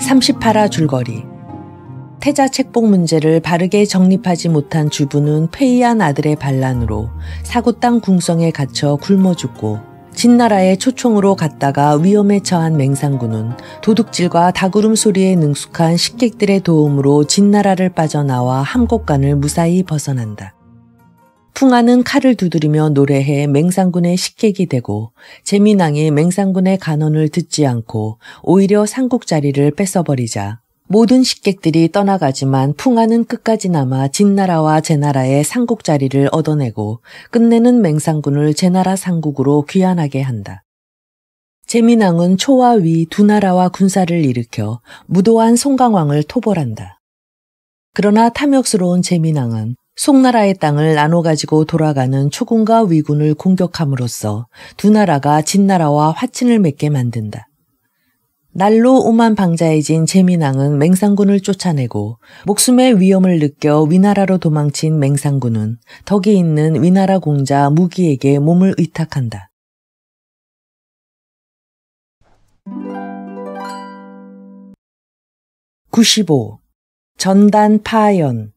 38화 줄거리 태자 책봉 문제를 바르게 정립하지 못한 주부는 폐의한 아들의 반란으로 사고땅 궁성에 갇혀 굶어 죽고 진나라의 초청으로 갔다가 위험에 처한 맹상군은 도둑질과 다구름 소리에 능숙한 식객들의 도움으로 진나라를 빠져나와 함곡간을 무사히 벗어난다. 풍하는 칼을 두드리며 노래해 맹상군의 식객이 되고 재민왕이 맹상군의 간언을 듣지 않고 오히려 상국 자리를 뺏어버리자 모든 식객들이 떠나가지만 풍하는 끝까지 남아 진나라와 제나라의 상국 자리를 얻어내고 끝내는 맹상군을 제나라 상국으로 귀환하게 한다. 재민왕은 초와 위 두 나라와 군사를 일으켜 무도한 송강왕을 토벌한다. 그러나 탐욕스러운 재민왕은 송나라의 땅을 나눠 가지고 돌아가는 초군과 위군을 공격함으로써 두 나라가 진나라와 화친을 맺게 만든다. 날로 오만 방자해진 재민왕은 맹상군을 쫓아내고 목숨의 위험을 느껴 위나라로 도망친 맹상군은 덕이 있는 위나라 공자 무기에게 몸을 의탁한다. (95) 전단 파연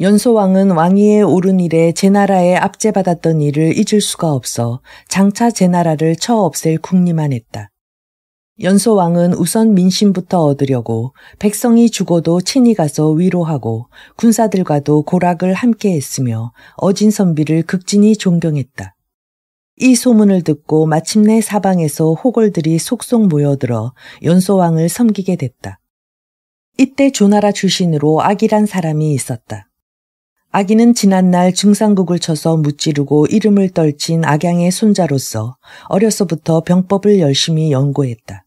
연소왕은 왕위에 오른 이래 제 나라에 압제받았던 일을 잊을 수가 없어 장차 제 나라를 처 없앨 국리만 했다. 연소왕은 우선 민심부터 얻으려고 백성이 죽어도 친히 가서 위로하고 군사들과도 고락을 함께 했으며 어진 선비를 극진히 존경했다. 이 소문을 듣고 마침내 사방에서 호걸들이 속속 모여들어 연소왕을 섬기게 됐다. 이때 조나라 출신으로 악이란 사람이 있었다. 아기는 지난날 증상극을 쳐서 무찌르고 이름을 떨친 악양의 손자로서 어려서부터 병법을 열심히 연구했다.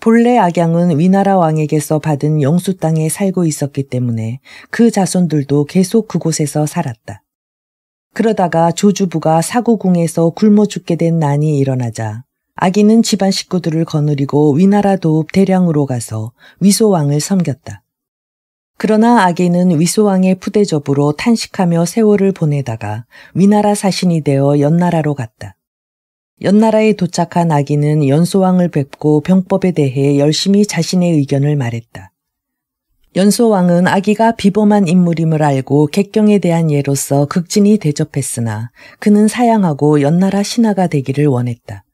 본래 악양은 위나라 왕에게서 받은 영수 땅에 살고 있었기 때문에 그 자손들도 계속 그곳에서 살았다. 그러다가 조주부가 사고궁에서 굶어 죽게 된 난이 일어나자 아기는 집안 식구들을 거느리고 위나라 도읍 대량으로 가서 위소왕을 섬겼다. 그러나 아기는 위소왕의 푸대접으로 탄식하며 세월을 보내다가 위나라 사신이 되어 연나라로 갔다. 연나라에 도착한 아기는 연소왕을 뵙고 병법에 대해 열심히 자신의 의견을 말했다. 연소왕은 아기가 비범한 인물임을 알고 객경에 대한 예로서 극진히 대접했으나 그는 사양하고 연나라 신하가 되기를 원했다.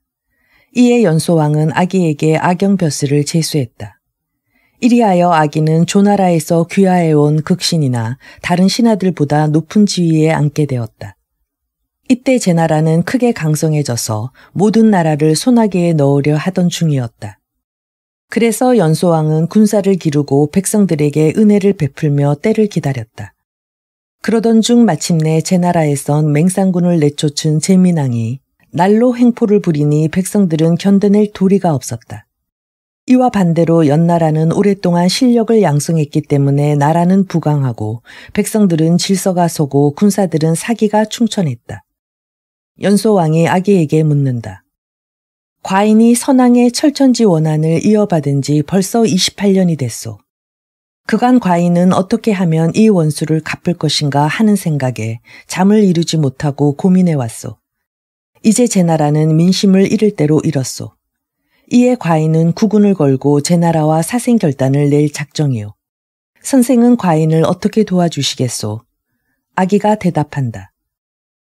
이에 연소왕은 아기에게 악영 벼슬을 제수했다. 이리하여 아기는 조나라에서 귀하해온 극신이나 다른 신하들보다 높은 지위에 앉게 되었다. 이때 제나라는 크게 강성해져서 모든 나라를 소나기에 넣으려 하던 중이었다. 그래서 연소왕은 군사를 기르고 백성들에게 은혜를 베풀며 때를 기다렸다. 그러던 중 마침내 제나라에선 맹상군을 내쫓은 제민왕이 날로 횡포를 부리니 백성들은 견뎌낼 도리가 없었다. 이와 반대로 연나라는 오랫동안 실력을 양성했기 때문에 나라는 부강하고 백성들은 질서가 서고 군사들은 사기가 충천했다. 연소왕이 아기에게 묻는다. 과인이 선왕의 철천지 원한을 이어받은 지 벌써 28년이 됐소. 그간 과인은 어떻게 하면 이 원수를 갚을 것인가 하는 생각에 잠을 이루지 못하고 고민해왔소. 이제 제 나라는 민심을 잃을 대로 잃었소. 이에 과인은 구군을 걸고 제 나라와 사생 결단을 낼 작정이요. 선생은 과인을 어떻게 도와주시겠소? 아기가 대답한다.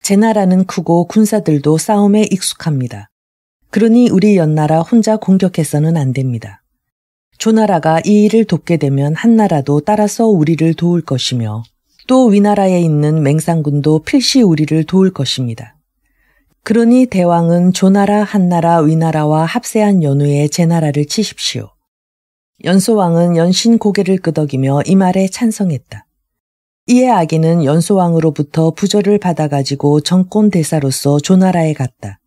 제 나라는 크고 군사들도 싸움에 익숙합니다. 그러니 우리 연나라 혼자 공격해서는 안 됩니다. 조나라가 이 일을 돕게 되면 한나라도 따라서 우리를 도울 것이며 또 위나라에 있는 맹상군도 필시 우리를 도울 것입니다. 그러니 대왕은 조나라, 한나라, 위나라와 합세한 연후에 제 나라를 치십시오. 연소왕은 연신 고개를 끄덕이며 이 말에 찬성했다. 이에 아기는 연소왕으로부터 부절을 받아가지고 정권 대사로서 조나라에 갔다.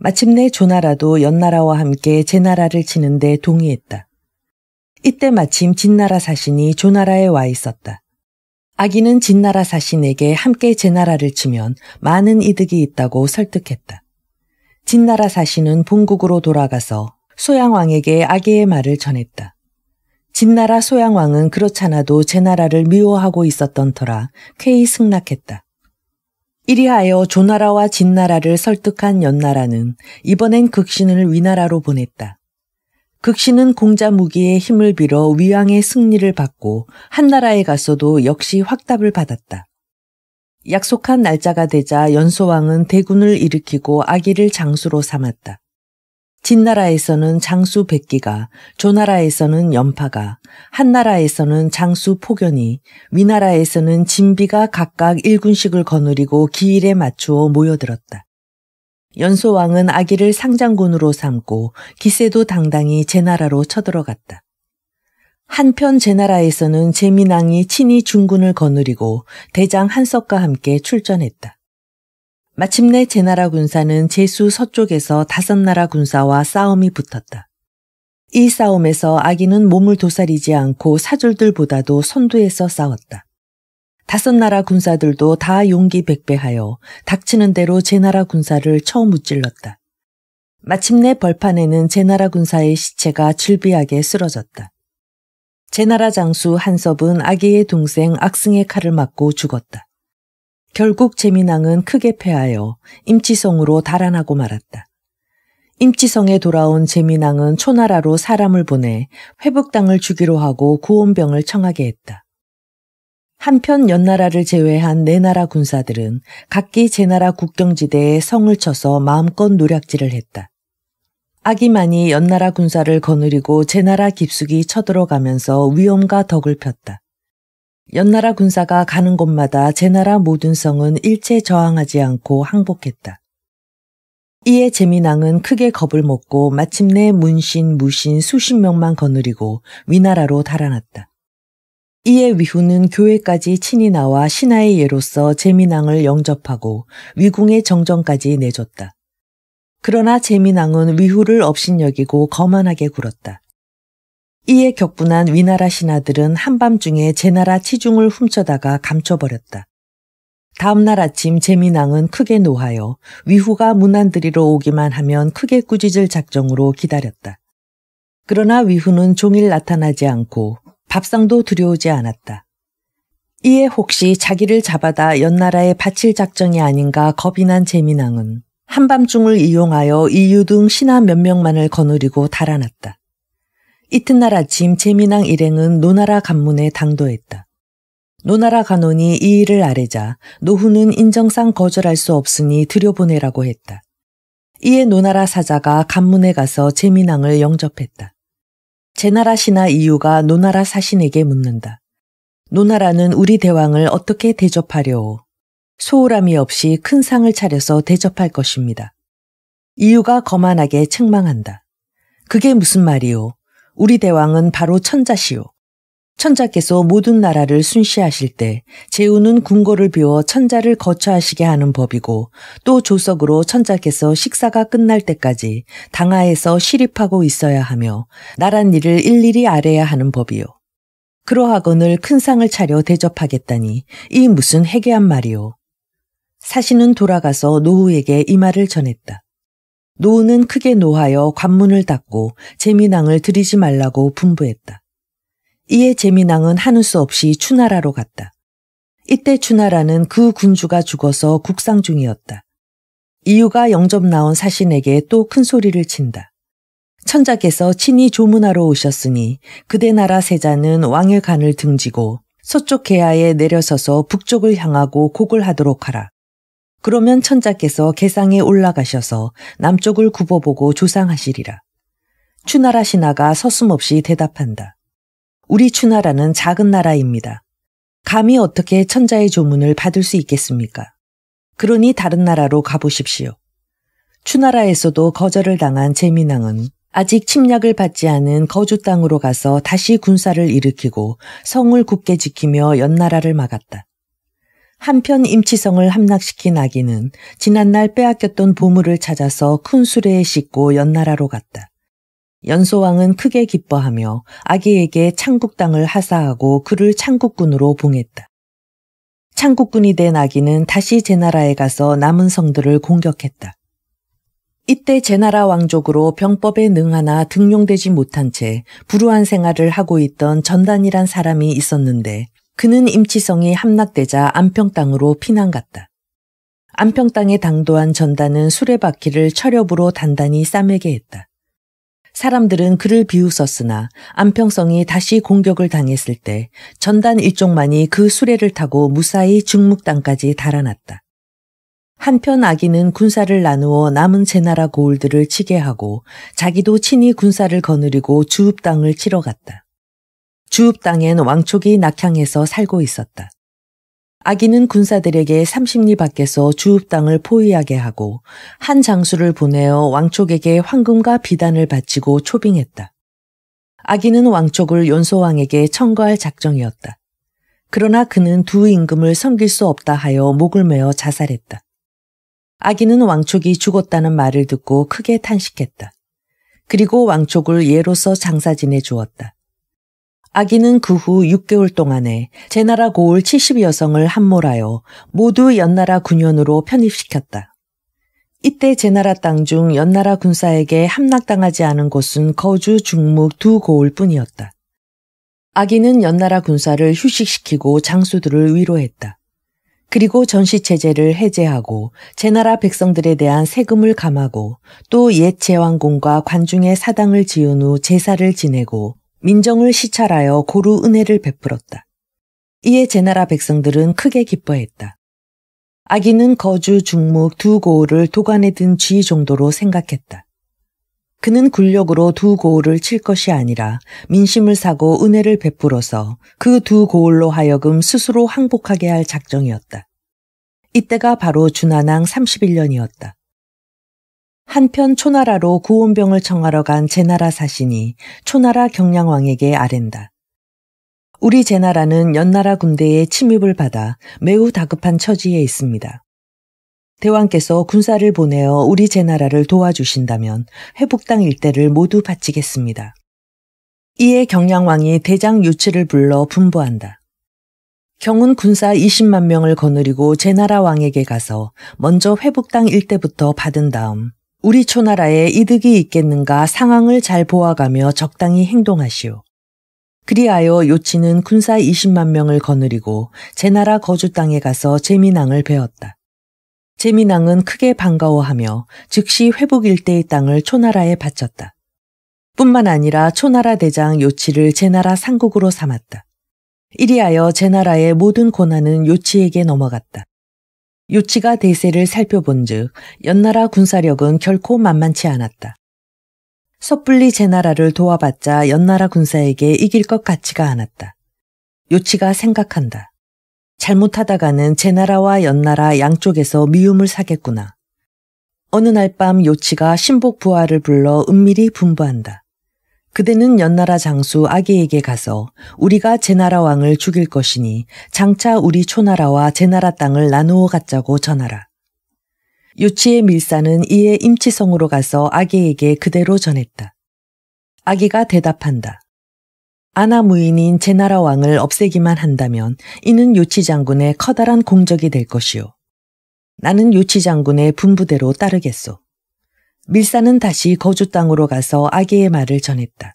마침내 조나라도 연나라와 함께 제 나라를 치는데 동의했다. 이때 마침 진나라 사신이 조나라에 와 있었다. 아기는 진나라 사신에게 함께 제 나라를 치면 많은 이득이 있다고 설득했다. 진나라 사신은 본국으로 돌아가서 소양왕에게 아기의 말을 전했다. 진나라 소양왕은 그렇잖아도 제 나라를 미워하고 있었던 터라 쾌히 승낙했다. 이리하여 조나라와 진나라를 설득한 연나라는 이번엔 극신을 위나라로 보냈다. 극신은 공자 무기의 힘을 빌어 위왕의 승리를 받고 한나라에 갔어도 역시 확답을 받았다. 약속한 날짜가 되자 연소왕은 대군을 일으키고 아기를 장수로 삼았다. 진나라에서는 장수 백기가, 조나라에서는 연파가, 한나라에서는 장수 포견이, 위나라에서는 진비가 각각 일군씩을 거느리고 기일에 맞추어 모여들었다. 연소왕은 아기를 상장군으로 삼고 기세도 당당히 제 나라로 쳐들어갔다. 한편 제 나라에서는 제민왕이 친히 중군을 거느리고 대장 한석과 함께 출전했다. 마침내 제 나라 군사는 제수 서쪽에서 다섯 나라 군사와 싸움이 붙었다. 이 싸움에서 아기는 몸을 도사리지 않고 사졸들보다도 선두에서 싸웠다. 다섯 나라 군사들도 다 용기 백배하여 닥치는 대로 제 나라 군사를 처음 무찔렀다. 마침내 벌판에는 제 나라 군사의 시체가 질비하게 쓰러졌다. 제 나라 장수 한섭은 아기의 동생 악승의 칼을 맞고 죽었다. 결국 재민왕은 크게 패하여 임치성으로 달아나고 말았다. 임치성에 돌아온 재민왕은 초나라로 사람을 보내 회북당을 주기로 하고 구원병을 청하게 했다. 한편 연나라를 제외한 네 나라 군사들은 각기 제 나라 국경지대에 성을 쳐서 마음껏 노략질을 했다. 아기만이 연나라 군사를 거느리고 제 나라 깊숙이 쳐들어가면서 위험과 덕을 폈다. 연나라 군사가 가는 곳마다 제 나라 모든 성은 일체 저항하지 않고 항복했다. 이에 재민왕은 크게 겁을 먹고 마침내 문신, 무신 수십 명만 거느리고 위나라로 달아났다. 이에 위후는 교회까지 친히 나와 신하의 예로서 재민왕을 영접하고 위궁의 정정까지 내줬다. 그러나 재민왕은 위후를 업신여기고 거만하게 굴었다. 이에 격분한 위나라 신하들은 한밤중에 제나라 치중을 훔쳐다가 감춰버렸다. 다음날 아침 재민왕은 크게 노하여 위후가 문안들이로 오기만 하면 크게 꾸짖을 작정으로 기다렸다. 그러나 위후는 종일 나타나지 않고 밥상도 두려우지 않았다. 이에 혹시 자기를 잡아다 연나라에 바칠 작정이 아닌가 겁이 난 재민왕은 한밤중을 이용하여 이유 등 신하 몇 명만을 거느리고 달아났다. 이튿날 아침 재민왕 일행은 노나라 간문에 당도했다. 노나라 간원이 이 일을 아래자 노후는 인정상 거절할 수 없으니 들여보내라고 했다. 이에 노나라 사자가 간문에 가서 재민왕을 영접했다. 제나라 시나 이유가 노나라 사신에게 묻는다. 노나라는 우리 대왕을 어떻게 대접하려오? 소홀함이 없이 큰 상을 차려서 대접할 것입니다. 이유가 거만하게 책망한다. 그게 무슨 말이오? 우리 대왕은 바로 천자시오. 천자께서 모든 나라를 순시하실 때제우는 궁궐을 비워 천자를 거처하시게 하는 법이고 또 조석으로 천자께서 식사가 끝날 때까지 당하에서 시립하고 있어야 하며 나란 일을 일일이 알아야 하는 법이요. 그러하거늘 큰 상을 차려 대접하겠다니 이 무슨 해괴한 말이오 사신은 돌아가서 노후에게 이 말을 전했다. 노후는 크게 노하여 관문을 닫고 재미낭을 들이지 말라고 분부했다. 이에 제미낭은 하는 수 없이 추나라로 갔다. 이때 추나라는 그 군주가 죽어서 국상 중이었다. 이유가 영접 나온 사신에게 또 큰 소리를 친다. 천자께서 친히 조문하러 오셨으니 그대 나라 세자는 왕의 간을 등지고 서쪽 계야에 내려서서 북쪽을 향하고 곡을하도록 하라. 그러면 천자께서 계상에 올라가셔서 남쪽을 굽어보고 조상하시리라. 추나라 신하가 서슴없이 대답한다. 우리 추나라는 작은 나라입니다. 감히 어떻게 천자의 조문을 받을 수 있겠습니까? 그러니 다른 나라로 가보십시오. 추나라에서도 거절을 당한 제민왕은 아직 침략을 받지 않은 거주 땅으로 가서 다시 군사를 일으키고 성을 굳게 지키며 연나라를 막았다. 한편 임치성을 함락시킨 아기는 지난날 빼앗겼던 보물을 찾아서 큰 수레에 싣고 연나라로 갔다. 연소왕은 크게 기뻐하며 아기에게 창국당을 하사하고 그를 창국군으로 봉했다. 창국군이 된 아기는 다시 제나라에 가서 남은 성들을 공격했다. 이때 제나라 왕족으로 병법에 능하나 등용되지 못한 채 불우한 생활을 하고 있던 전단이란 사람이 있었는데 그는 임치성이 함락되자 안평 땅으로 피난갔다. 안평 땅에 당도한 전단은 수레바퀴를 철협으로 단단히 싸매게 했다. 사람들은 그를 비웃었으나 안평성이 다시 공격을 당했을 때 전단 일족만이그 수레를 타고 무사히 중묵당까지 달아났다. 한편 아기는 군사를 나누어 남은 제나라 고을들을 치게 하고 자기도 친히 군사를 거느리고 주읍당을 치러 갔다. 주읍당엔 왕촉이 낙향해서 살고 있었다. 아기는 군사들에게 3 0리 밖에서 주읍당을 포위하게 하고 한 장수를 보내어 왕촉에게 황금과 비단을 바치고 초빙했다. 아기는 왕촉을 연소왕에게 청구할 작정이었다. 그러나 그는 두 임금을 섬길 수 없다 하여 목을 메어 자살했다. 아기는 왕촉이 죽었다는 말을 듣고 크게 탄식했다. 그리고 왕촉을 예로서 장사진에 주었다. 아기는 그 후 6개월 동안에 제나라 고을 70여성을 함몰하여 모두 연나라 군현으로 편입시켰다. 이때 제나라 땅 중 연나라 군사에게 함락당하지 않은 곳은 거주 중묵 두 고을 뿐이었다. 아기는 연나라 군사를 휴식시키고 장수들을 위로했다. 그리고 전시체제를 해제하고 제나라 백성들에 대한 세금을 감하고 또 옛 제왕궁과 관중의 사당을 지은 후 제사를 지내고 민정을 시찰하여 고루 은혜를 베풀었다. 이에 제나라 백성들은 크게 기뻐했다. 아기는 거주 중묵 두 고을을 도관에 든 쥐 정도로 생각했다. 그는 굴력으로 두 고을을 칠 것이 아니라 민심을 사고 은혜를 베풀어서 그 두 고을로 하여금 스스로 항복하게 할 작정이었다. 이때가 바로 준한왕 31년이었다. 한편 초나라로 구원병을 청하러 간 제나라 사신이 초나라 경량왕에게 아랜다. 우리 제나라는 연나라 군대의 침입을 받아 매우 다급한 처지에 있습니다. 대왕께서 군사를 보내어 우리 제나라를 도와주신다면 회복당 일대를 모두 바치겠습니다. 이에 경량왕이 대장 유치를 불러 분부한다. 경은 군사 20만 명을 거느리고 제나라 왕에게 가서 먼저 회복당 일대부터 받은 다음 우리 초나라에 이득이 있겠는가 상황을 잘 보아가며 적당히 행동하시오. 그리하여 요치는 군사 20만 명을 거느리고 제나라 거주 땅에 가서 제민왕을 배웠다. 제민왕은 크게 반가워하며 즉시 회복 일대의 땅을 초나라에 바쳤다. 뿐만 아니라 초나라 대장 요치를 제나라 상국으로 삼았다. 이리하여 제나라의 모든 고난은 요치에게 넘어갔다. 요치가 대세를 살펴본즉 연나라 군사력은 결코 만만치 않았다. 섣불리 제나라를 도와봤자 연나라 군사에게 이길 것 같지가 않았다. 요치가 생각한다. 잘못하다가는 제나라와 연나라 양쪽에서 미움을 사겠구나. 어느 날 밤 요치가 신복 부하를 불러 은밀히 분부한다. 그대는 연나라 장수 아기에게 가서 우리가 제나라 왕을 죽일 것이니 장차 우리 초나라와 제나라 땅을 나누어 갖자고 전하라. 유치의 밀사는 이에 임치성으로 가서 아기에게 그대로 전했다. 아기가 대답한다. 아나 무인인 제나라 왕을 없애기만 한다면 이는 유치 장군의 커다란 공적이 될 것이요. 나는 유치 장군의 분부대로 따르겠소. 밀사는 다시 거주 땅으로 가서 아기의 말을 전했다.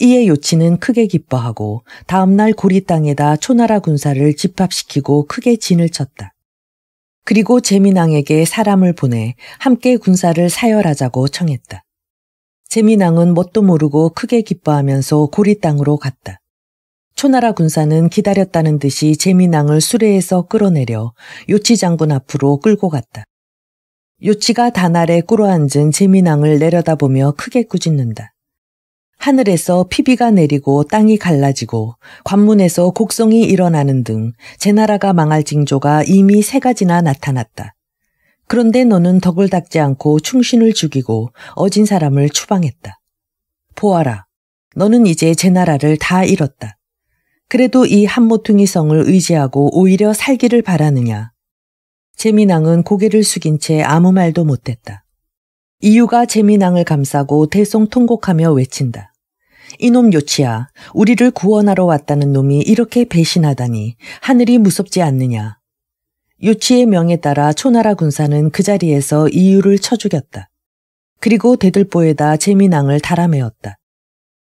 이에 요치는 크게 기뻐하고 다음날 고리 땅에다 초나라 군사를 집합시키고 크게 진을 쳤다. 그리고 재민왕에게 사람을 보내 함께 군사를 사열하자고 청했다. 재민왕은 뭣도 모르고 크게 기뻐하면서 고리 땅으로 갔다. 초나라 군사는 기다렸다는 듯이 재민왕을 수레에서 끌어내려 요치 장군 앞으로 끌고 갔다. 요치가 단아에 꿇어앉은 재민왕을 내려다보며 크게 꾸짖는다. 하늘에서 피비가 내리고 땅이 갈라지고 관문에서 곡성이 일어나는 등제 나라가 망할 징조가 이미 세 가지나 나타났다. 그런데 너는 덕을 닦지 않고 충신을 죽이고 어진 사람을 추방했다. 보아라, 너는 이제 제 나라를 다 잃었다. 그래도 이 한모퉁이 성을 의지하고 오히려 살기를 바라느냐. 재미낭은 고개를 숙인 채 아무 말도 못했다. 이유가 재미낭을 감싸고 대송통곡하며 외친다. 이놈 요치야, 우리를 구원하러 왔다는 놈이 이렇게 배신하다니 하늘이 무섭지 않느냐. 요치의 명에 따라 초나라 군사는 그 자리에서 이유를 쳐 죽였다. 그리고 대들보에다 재미낭을 달아매었다.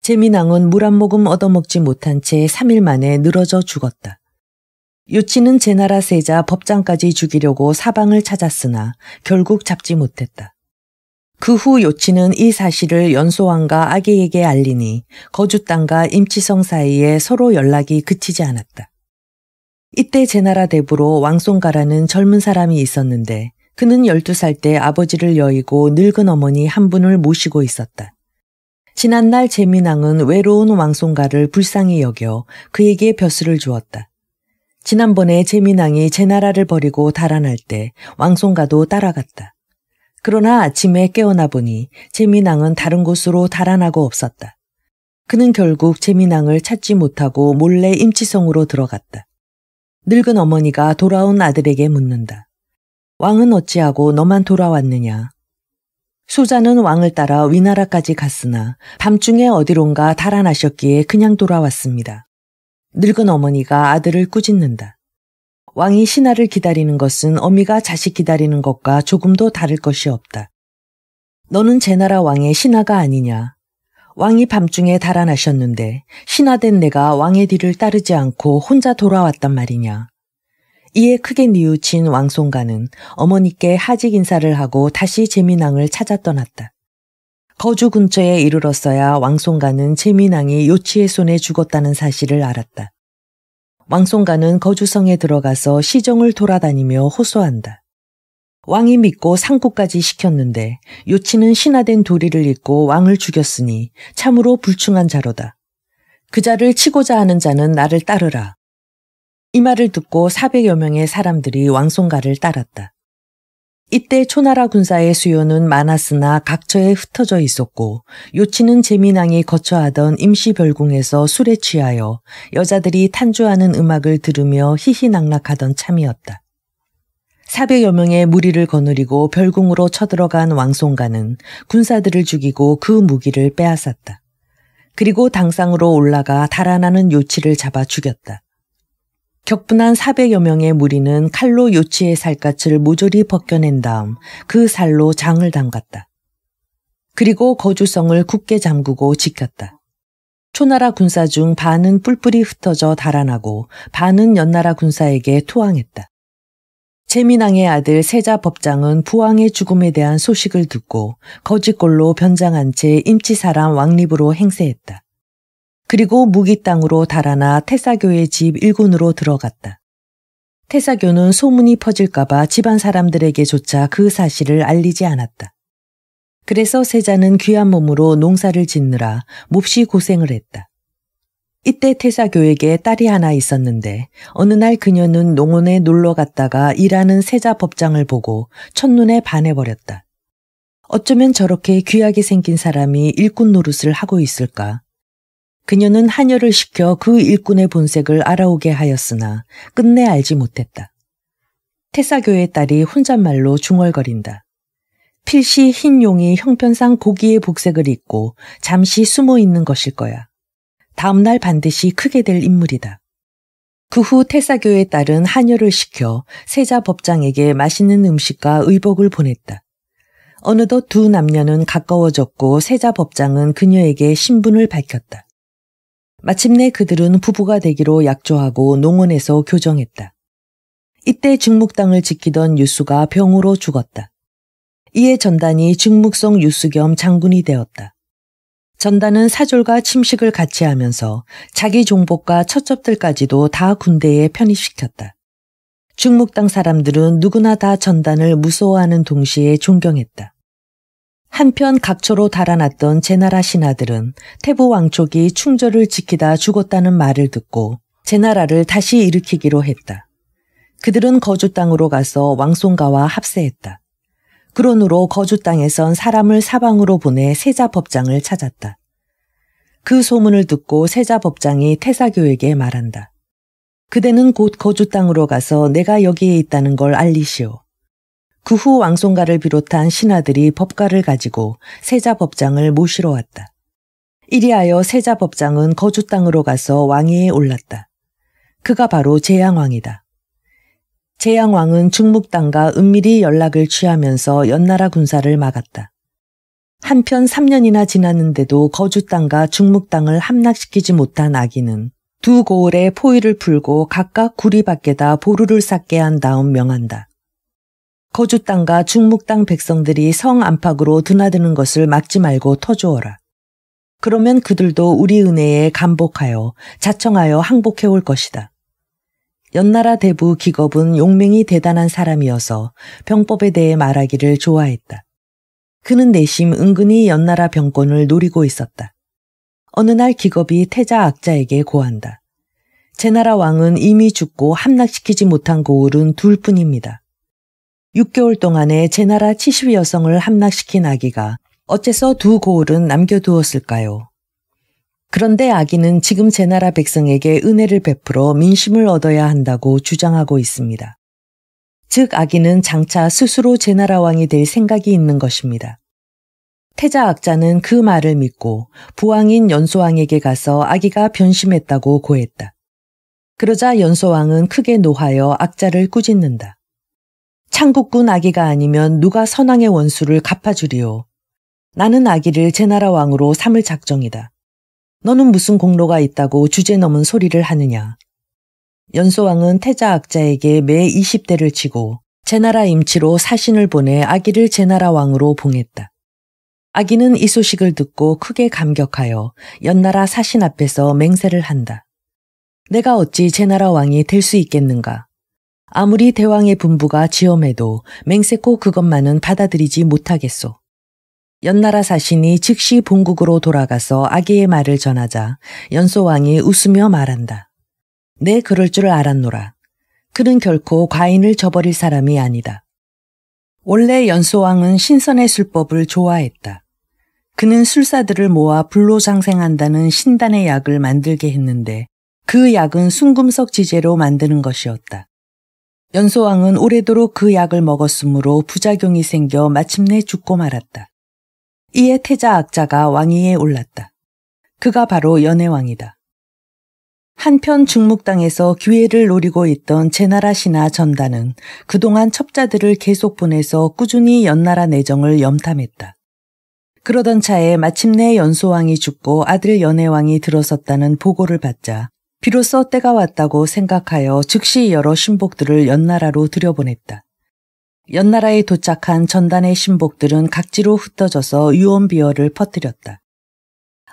재미낭은물 한 모금 얻어먹지 못한 채 3일 만에 늘어져 죽었다. 유치는 제나라 세자 법장까지 죽이려고 사방을 찾았으나 결국 잡지 못했다. 그 후 요치는 이 사실을 연소왕과 아기에게 알리니 거주 땅과 임치성 사이에 서로 연락이 그치지 않았다. 이때 제나라 대부로 왕송가라는 젊은 사람이 있었는데 그는 12살 때 아버지를 여의고 늙은 어머니 한 분을 모시고 있었다. 지난날 재민왕은 외로운 왕송가를 불쌍히 여겨 그에게 벼슬을 주었다. 지난번에 재민왕이 제 나라를 버리고 달아날 때 왕송가도 따라갔다. 그러나 아침에 깨어나 보니 재민왕은 다른 곳으로 달아나고 없었다. 그는 결국 재민왕을 찾지 못하고 몰래 임치성으로 들어갔다. 늙은 어머니가 돌아온 아들에게 묻는다. 왕은 어찌하고 너만 돌아왔느냐? 소자는 왕을 따라 위나라까지 갔으나 밤중에 어디론가 달아나셨기에 그냥 돌아왔습니다. 늙은 어머니가 아들을 꾸짖는다. 왕이 신하를 기다리는 것은 어미가 자식 기다리는 것과 조금도 다를 것이 없다. 너는 제나라 왕의 신하가 아니냐. 왕이 밤중에 달아나셨는데 신하된 내가 왕의 뒤를 따르지 않고 혼자 돌아왔단 말이냐. 이에 크게 뉘우친 왕송가는 어머니께 하직 인사를 하고 다시 재민왕을 찾아 떠났다. 거주 근처에 이르렀어야 왕송가는 최민왕이 요치의 손에 죽었다는 사실을 알았다. 왕송가는 거주성에 들어가서 시정을 돌아다니며 호소한다. 왕이 믿고 상구까지 시켰는데 요치는 신화된 도리를 잃고 왕을 죽였으니 참으로 불충한 자로다. 그 자를 치고자 하는 자는 나를 따르라. 이 말을 듣고 400여 명의 사람들이 왕송가를 따랐다. 이때 초나라 군사의 수요는 많았으나 각처에 흩어져 있었고 요치는 재민왕이 거처하던 임시별궁에서 술에 취하여 여자들이 탄주하는 음악을 들으며 희희낙낙하던 참이었다. 400여 명의 무리를 거느리고 별궁으로 쳐들어간 왕송가는 군사들을 죽이고 그 무기를 빼앗았다. 그리고 당상으로 올라가 달아나는 요치를 잡아 죽였다. 격분한 400여 명의 무리는 칼로 요치의 살갗을 모조리 벗겨낸 다음 그 살로 장을 담갔다. 그리고 거주성을 굳게 잠그고 지켰다. 초나라 군사 중 반은 뿔뿔이 흩어져 달아나고 반은 연나라 군사에게 투항했다. 재민왕의 아들 세자 법장은 부왕의 죽음에 대한 소식을 듣고 거짓골로 변장한 채 임치사람 왕립으로 행세했다. 그리고 무기 땅으로 달아나 태사교의 집 일군으로 들어갔다. 태사교는 소문이 퍼질까봐 집안 사람들에게조차 그 사실을 알리지 않았다. 그래서 세자는 귀한 몸으로 농사를 짓느라 몹시 고생을 했다. 이때 태사교에게 딸이 하나 있었는데 어느 날 그녀는 농원에 놀러 갔다가 일하는 세자 법장을 보고 첫눈에 반해버렸다. 어쩌면 저렇게 귀하게 생긴 사람이 일꾼 노릇을 하고 있을까? 그녀는 한여를 시켜 그 일꾼의 본색을 알아오게 하였으나 끝내 알지 못했다. 태사교의 딸이 혼잣말로 중얼거린다. 필시 흰 용이 형편상 고기의 복색을 입고 잠시 숨어 있는 것일 거야. 다음날 반드시 크게 될 인물이다. 그 후 태사교의 딸은 한여를 시켜 세자 법장에게 맛있는 음식과 의복을 보냈다. 어느덧 두 남녀는 가까워졌고 세자 법장은 그녀에게 신분을 밝혔다. 마침내 그들은 부부가 되기로 약조하고 농원에서 교정했다. 이때 증묵당을 지키던 유수가 병으로 죽었다. 이에 전단이 증묵성 유수 겸 장군이 되었다. 전단은 사졸과 침식을 같이 하면서 자기 종복과 처첩들까지도 다 군대에 편입시켰다. 중목당 사람들은 누구나 다 전단을 무서워하는 동시에 존경했다. 한편 각처로 달아났던 제나라 신하들은 태부 왕족이 충절을 지키다 죽었다는 말을 듣고 제나라를 다시 일으키기로 했다. 그들은 거주 땅으로 가서 왕송가와 합세했다. 그런후로 거주 땅에선 사람을 사방으로 보내 세자 법장을 찾았다. 그 소문을 듣고 세자 법장이 태사교에게 말한다. 그대는 곧 거주 땅으로 가서 내가 여기에 있다는 걸 알리시오. 그후 왕송가를 비롯한 신하들이 법가를 가지고 세자 법장을 모시러 왔다. 이리하여 세자 법장은 거주 땅으로 가서 왕위에 올랐다. 그가 바로 제양왕이다. 제양왕은 중묵당과 은밀히 연락을 취하면서 연나라 군사를 막았다. 한편 3년이나 지났는데도 거주 땅과 중묵당을 함락시키지 못한 아기는 두 고을의 포위를 풀고 각각 구리 밖에다 보루를 쌓게 한 다음 명한다. 거주 땅과 중묵 땅 백성들이 성 안팎으로 드나드는 것을 막지 말고 터주어라. 그러면 그들도 우리 은혜에 감복하여 자청하여 항복해 올 것이다. 연나라 대부 기겁은 용맹이 대단한 사람이어서 병법에 대해 말하기를 좋아했다. 그는 내심 은근히 연나라 병권을 노리고 있었다. 어느 날 기겁이 태자 악자에게 고한다. 제나라 왕은 이미 죽고 함락시키지 못한 고을은 둘뿐입니다. 6개월 동안에 제 나라 70 여성을 함락시킨 아기가 어째서 두 고을은 남겨두었을까요? 그런데 아기는 지금 제 나라 백성에게 은혜를 베풀어 민심을 얻어야 한다고 주장하고 있습니다. 즉 아기는 장차 스스로 제 나라 왕이 될 생각이 있는 것입니다. 태자 악자는 그 말을 믿고 부왕인 연소왕에게 가서 아기가 변심했다고 고했다. 그러자 연소왕은 크게 노하여 악자를 꾸짖는다. 창국군 아기가 아니면 누가 선왕의 원수를 갚아주리오. 나는 아기를 제 나라 왕으로 삼을 작정이다. 너는 무슨 공로가 있다고 주제 넘은 소리를 하느냐. 연소왕은 태자 악자에게 매 20대를 치고 제 나라 임치로 사신을 보내 아기를 제 나라 왕으로 봉했다. 아기는 이 소식을 듣고 크게 감격하여 연나라 사신 앞에서 맹세를 한다. 내가 어찌 제 나라 왕이 될 수 있겠는가. 아무리 대왕의 분부가 지엄해도 맹세코 그것만은 받아들이지 못하겠소. 연나라 사신이 즉시 본국으로 돌아가서 아기의 말을 전하자 연소왕이 웃으며 말한다. 내 네, 그럴 줄 알았노라. 그는 결코 과인을 저버릴 사람이 아니다. 원래 연소왕은 신선의 술법을 좋아했다. 그는 술사들을 모아 불로장생한다는 신단의 약을 만들게 했는데 그 약은 순금석 지제로 만드는 것이었다. 연소왕은 오래도록 그 약을 먹었으므로 부작용이 생겨 마침내 죽고 말았다. 이에 태자 악자가 왕위에 올랐다. 그가 바로 연애왕이다 한편 중묵당에서 기회를 노리고 있던 제나라 시나 전단은 그동안 첩자들을 계속 보내서 꾸준히 연나라 내정을 염탐했다. 그러던 차에 마침내 연소왕이 죽고 아들 연애왕이 들어섰다는 보고를 받자 비로소 때가 왔다고 생각하여 즉시 여러 신복들을 연나라로 들여보냈다. 연나라에 도착한 전단의 신복들은 각지로 흩어져서 유언비어를 퍼뜨렸다.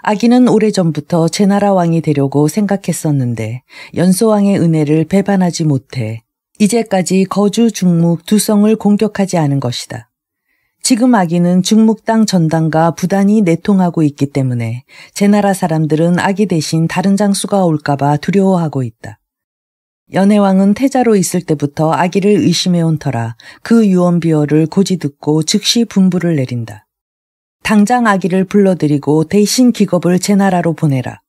아기는 오래전부터 제나라 왕이 되려고 생각했었는데 연소왕의 은혜를 배반하지 못해 이제까지 거주 중묵 두 성을 공격하지 않은 것이다. 지금 아기는 중묵당 전당과 부단히 내통하고 있기 때문에 제 나라 사람들은 아기 대신 다른 장수가 올까봐 두려워하고 있다. 연애왕은 태자로 있을 때부터 아기를 의심해온 터라 그 유언비어를 고지 듣고 즉시 분부를 내린다. 당장 아기를 불러들이고 대신 기겁을 제 나라로 보내라.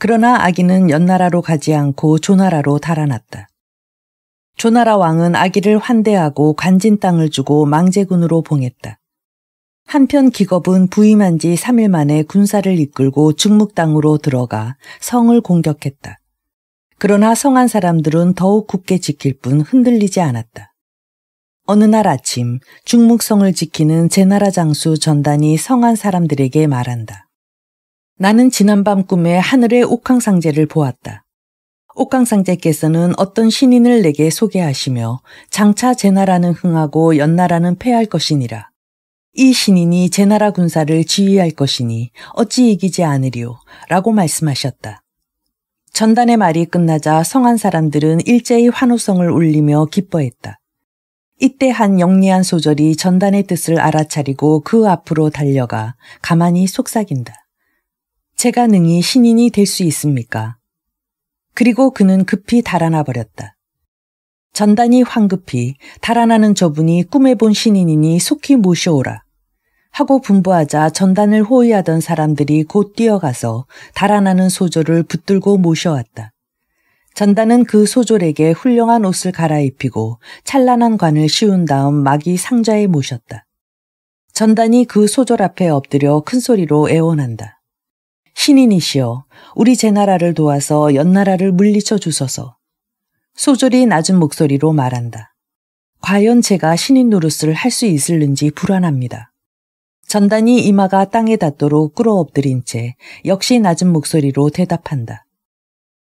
그러나 아기는 연나라로 가지 않고 조나라로 달아났다. 조나라 왕은 아기를 환대하고 관진 땅을 주고 망제군으로 봉했다. 한편 기겁은 부임한 지 3일 만에 군사를 이끌고 중묵 당으로 들어가 성을 공격했다. 그러나 성한 사람들은 더욱 굳게 지킬 뿐 흔들리지 않았다. 어느 날 아침 중묵성을 지키는 제나라 장수 전단이 성한 사람들에게 말한다. 나는 지난밤 꿈에 하늘의 옥황상제를 보았다. 옥강상제께서는 어떤 신인을 내게 소개하시며 장차 제 나라는 흥하고 연나라는 패할 것이니라. 이 신인이 제 나라 군사를 지휘할 것이니 어찌 이기지 않으리오 라고 말씀하셨다. 전단의 말이 끝나자 성한 사람들은 일제히 환호성을 울리며 기뻐했다. 이때 한 영리한 소절이 전단의 뜻을 알아차리고 그 앞으로 달려가 가만히 속삭인다. 제가 능히 신인이 될 수 있습니까? 그리고 그는 급히 달아나 버렸다. 전단이 황급히 달아나는 저분이 꿈에 본 신인이니 속히 모셔오라. 하고 분부하자 전단을 호위하던 사람들이 곧 뛰어가서 달아나는 소조을 붙들고 모셔왔다. 전단은 그 소졸에게 훌륭한 옷을 갈아입히고 찬란한 관을 씌운 다음 마귀 상자에 모셨다. 전단이 그 소졸 앞에 엎드려 큰 소리로 애원한다. 신인이시여 우리 제 나라를 도와서 연나라를 물리쳐 주소서. 소졸이 낮은 목소리로 말한다. 과연 제가 신인 노릇을 할 수 있을는지 불안합니다. 전단이 이마가 땅에 닿도록 끌어 엎드린 채 역시 낮은 목소리로 대답한다.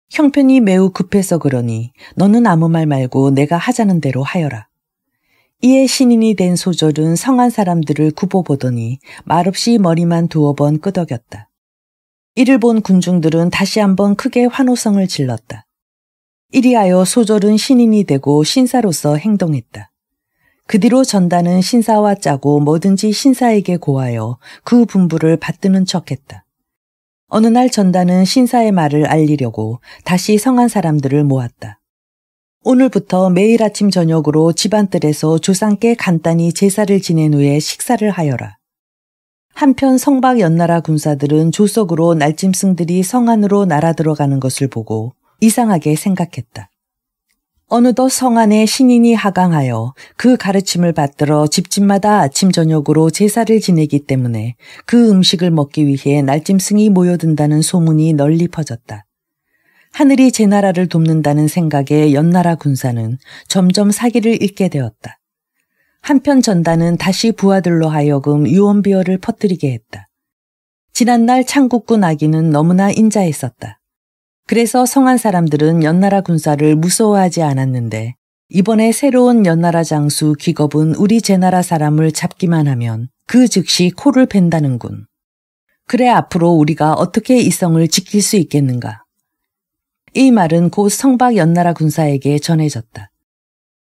형편이 매우 급해서 그러니 너는 아무 말 말고 내가 하자는 대로 하여라. 이에 신인이 된 소절은 성한 사람들을 굽어보더니 말없이 머리만 두어 번 끄덕였다. 이를 본 군중들은 다시 한번 크게 환호성을 질렀다. 이리하여 소절은 신인이 되고 신사로서 행동했다. 그 뒤로 전단은 신사와 짜고 뭐든지 신사에게 고하여 그 분부를 받드는 척했다. 어느 날 전단은 신사의 말을 알리려고 다시 성한 사람들을 모았다. 오늘부터 매일 아침 저녁으로 집안뜰에서 조상께 간단히 제사를 지낸 후에 식사를 하여라. 한편 성박 연나라 군사들은 조석으로 날짐승들이 성 안으로 날아 들어가는 것을 보고 이상하게 생각했다. 어느덧 성 안에 신인이 하강하여 그 가르침을 받들어 집집마다 아침 저녁으로 제사를 지내기 때문에 그 음식을 먹기 위해 날짐승이 모여든다는 소문이 널리 퍼졌다. 하늘이 제 나라를 돕는다는 생각에 연나라 군사는 점점 사기를 잃게 되었다. 한편 전단은 다시 부하들로 하여금 유언비어를 퍼뜨리게 했다. 지난날 창국군 아기는 너무나 인자했었다. 그래서 성한 사람들은 연나라 군사를 무서워하지 않았는데 이번에 새로운 연나라 장수 기겁은 우리 제나라 사람을 잡기만 하면 그 즉시 코를 벤다는군. 그래 앞으로 우리가 어떻게 이성을 지킬 수 있겠는가. 이 말은 곧 성박 연나라 군사에게 전해졌다.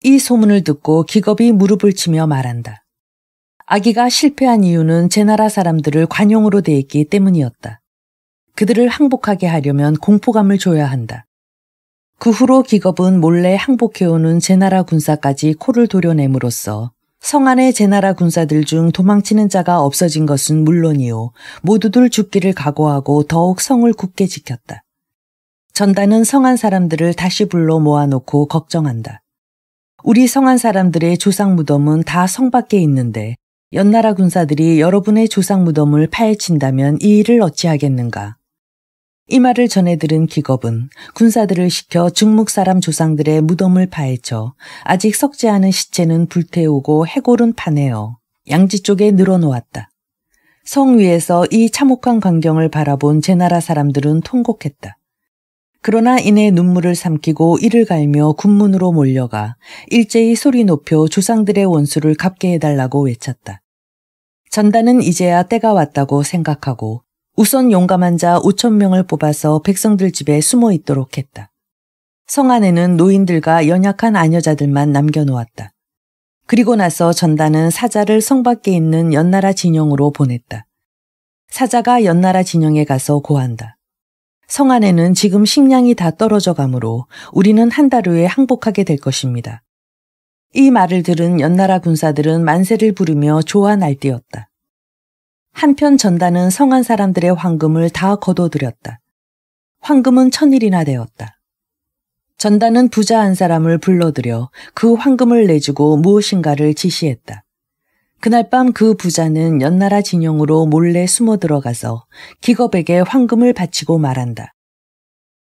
이 소문을 듣고 기겁이 무릎을 치며 말한다. 아기가 실패한 이유는 제 나라 사람들을 관용으로 대했기 때문이었다. 그들을 항복하게 하려면 공포감을 줘야 한다. 그 후로 기겁은 몰래 항복해오는 제 나라 군사까지 코를 도려냄으로써 성안의 제 나라 군사들 중 도망치는 자가 없어진 것은 물론이오 모두들 죽기를 각오하고 더욱 성을 굳게 지켰다. 전단은 성한 사람들을 다시 불러 모아놓고 걱정한다. 우리 성한 사람들의 조상 무덤은 다 성 밖에 있는데 연나라 군사들이 여러분의 조상 무덤을 파헤친다면 이 일을 어찌하겠는가. 이 말을 전해 들은 기겁은 군사들을 시켜 중국 사람 조상들의 무덤을 파헤쳐 아직 석지 않은 시체는 불태우고 해골은 파내어 양지 쪽에 늘어놓았다. 성 위에서 이 참혹한 광경을 바라본 제나라 사람들은 통곡했다. 그러나 이내 눈물을 삼키고 이를 갈며 군문으로 몰려가 일제히 소리 높여 조상들의 원수를 갚게 해달라고 외쳤다. 전단은 이제야 때가 왔다고 생각하고 우선 용감한 자 5천 명을 뽑아서 백성들 집에 숨어 있도록 했다. 성 안에는 노인들과 연약한 아녀자들만 남겨놓았다. 그리고 나서 전단은 사자를 성 밖에 있는 연나라 진영으로 보냈다. 사자가 연나라 진영에 가서 고한다. 성 안에는 지금 식량이 다 떨어져 가므로 우리는 한 달 후에 항복하게 될 것입니다. 이 말을 들은 연나라 군사들은 만세를 부르며 조화 날뛰었다. 한편 전단은 성한 사람들의 황금을 다 거둬들였다. 황금은 천일이나 되었다. 전단은 부자한 사람을 불러들여 그 황금을 내주고 무엇인가를 지시했다. 그날 밤 그 부자는 연나라 진영으로 몰래 숨어 들어가서 기겁에게 황금을 바치고 말한다.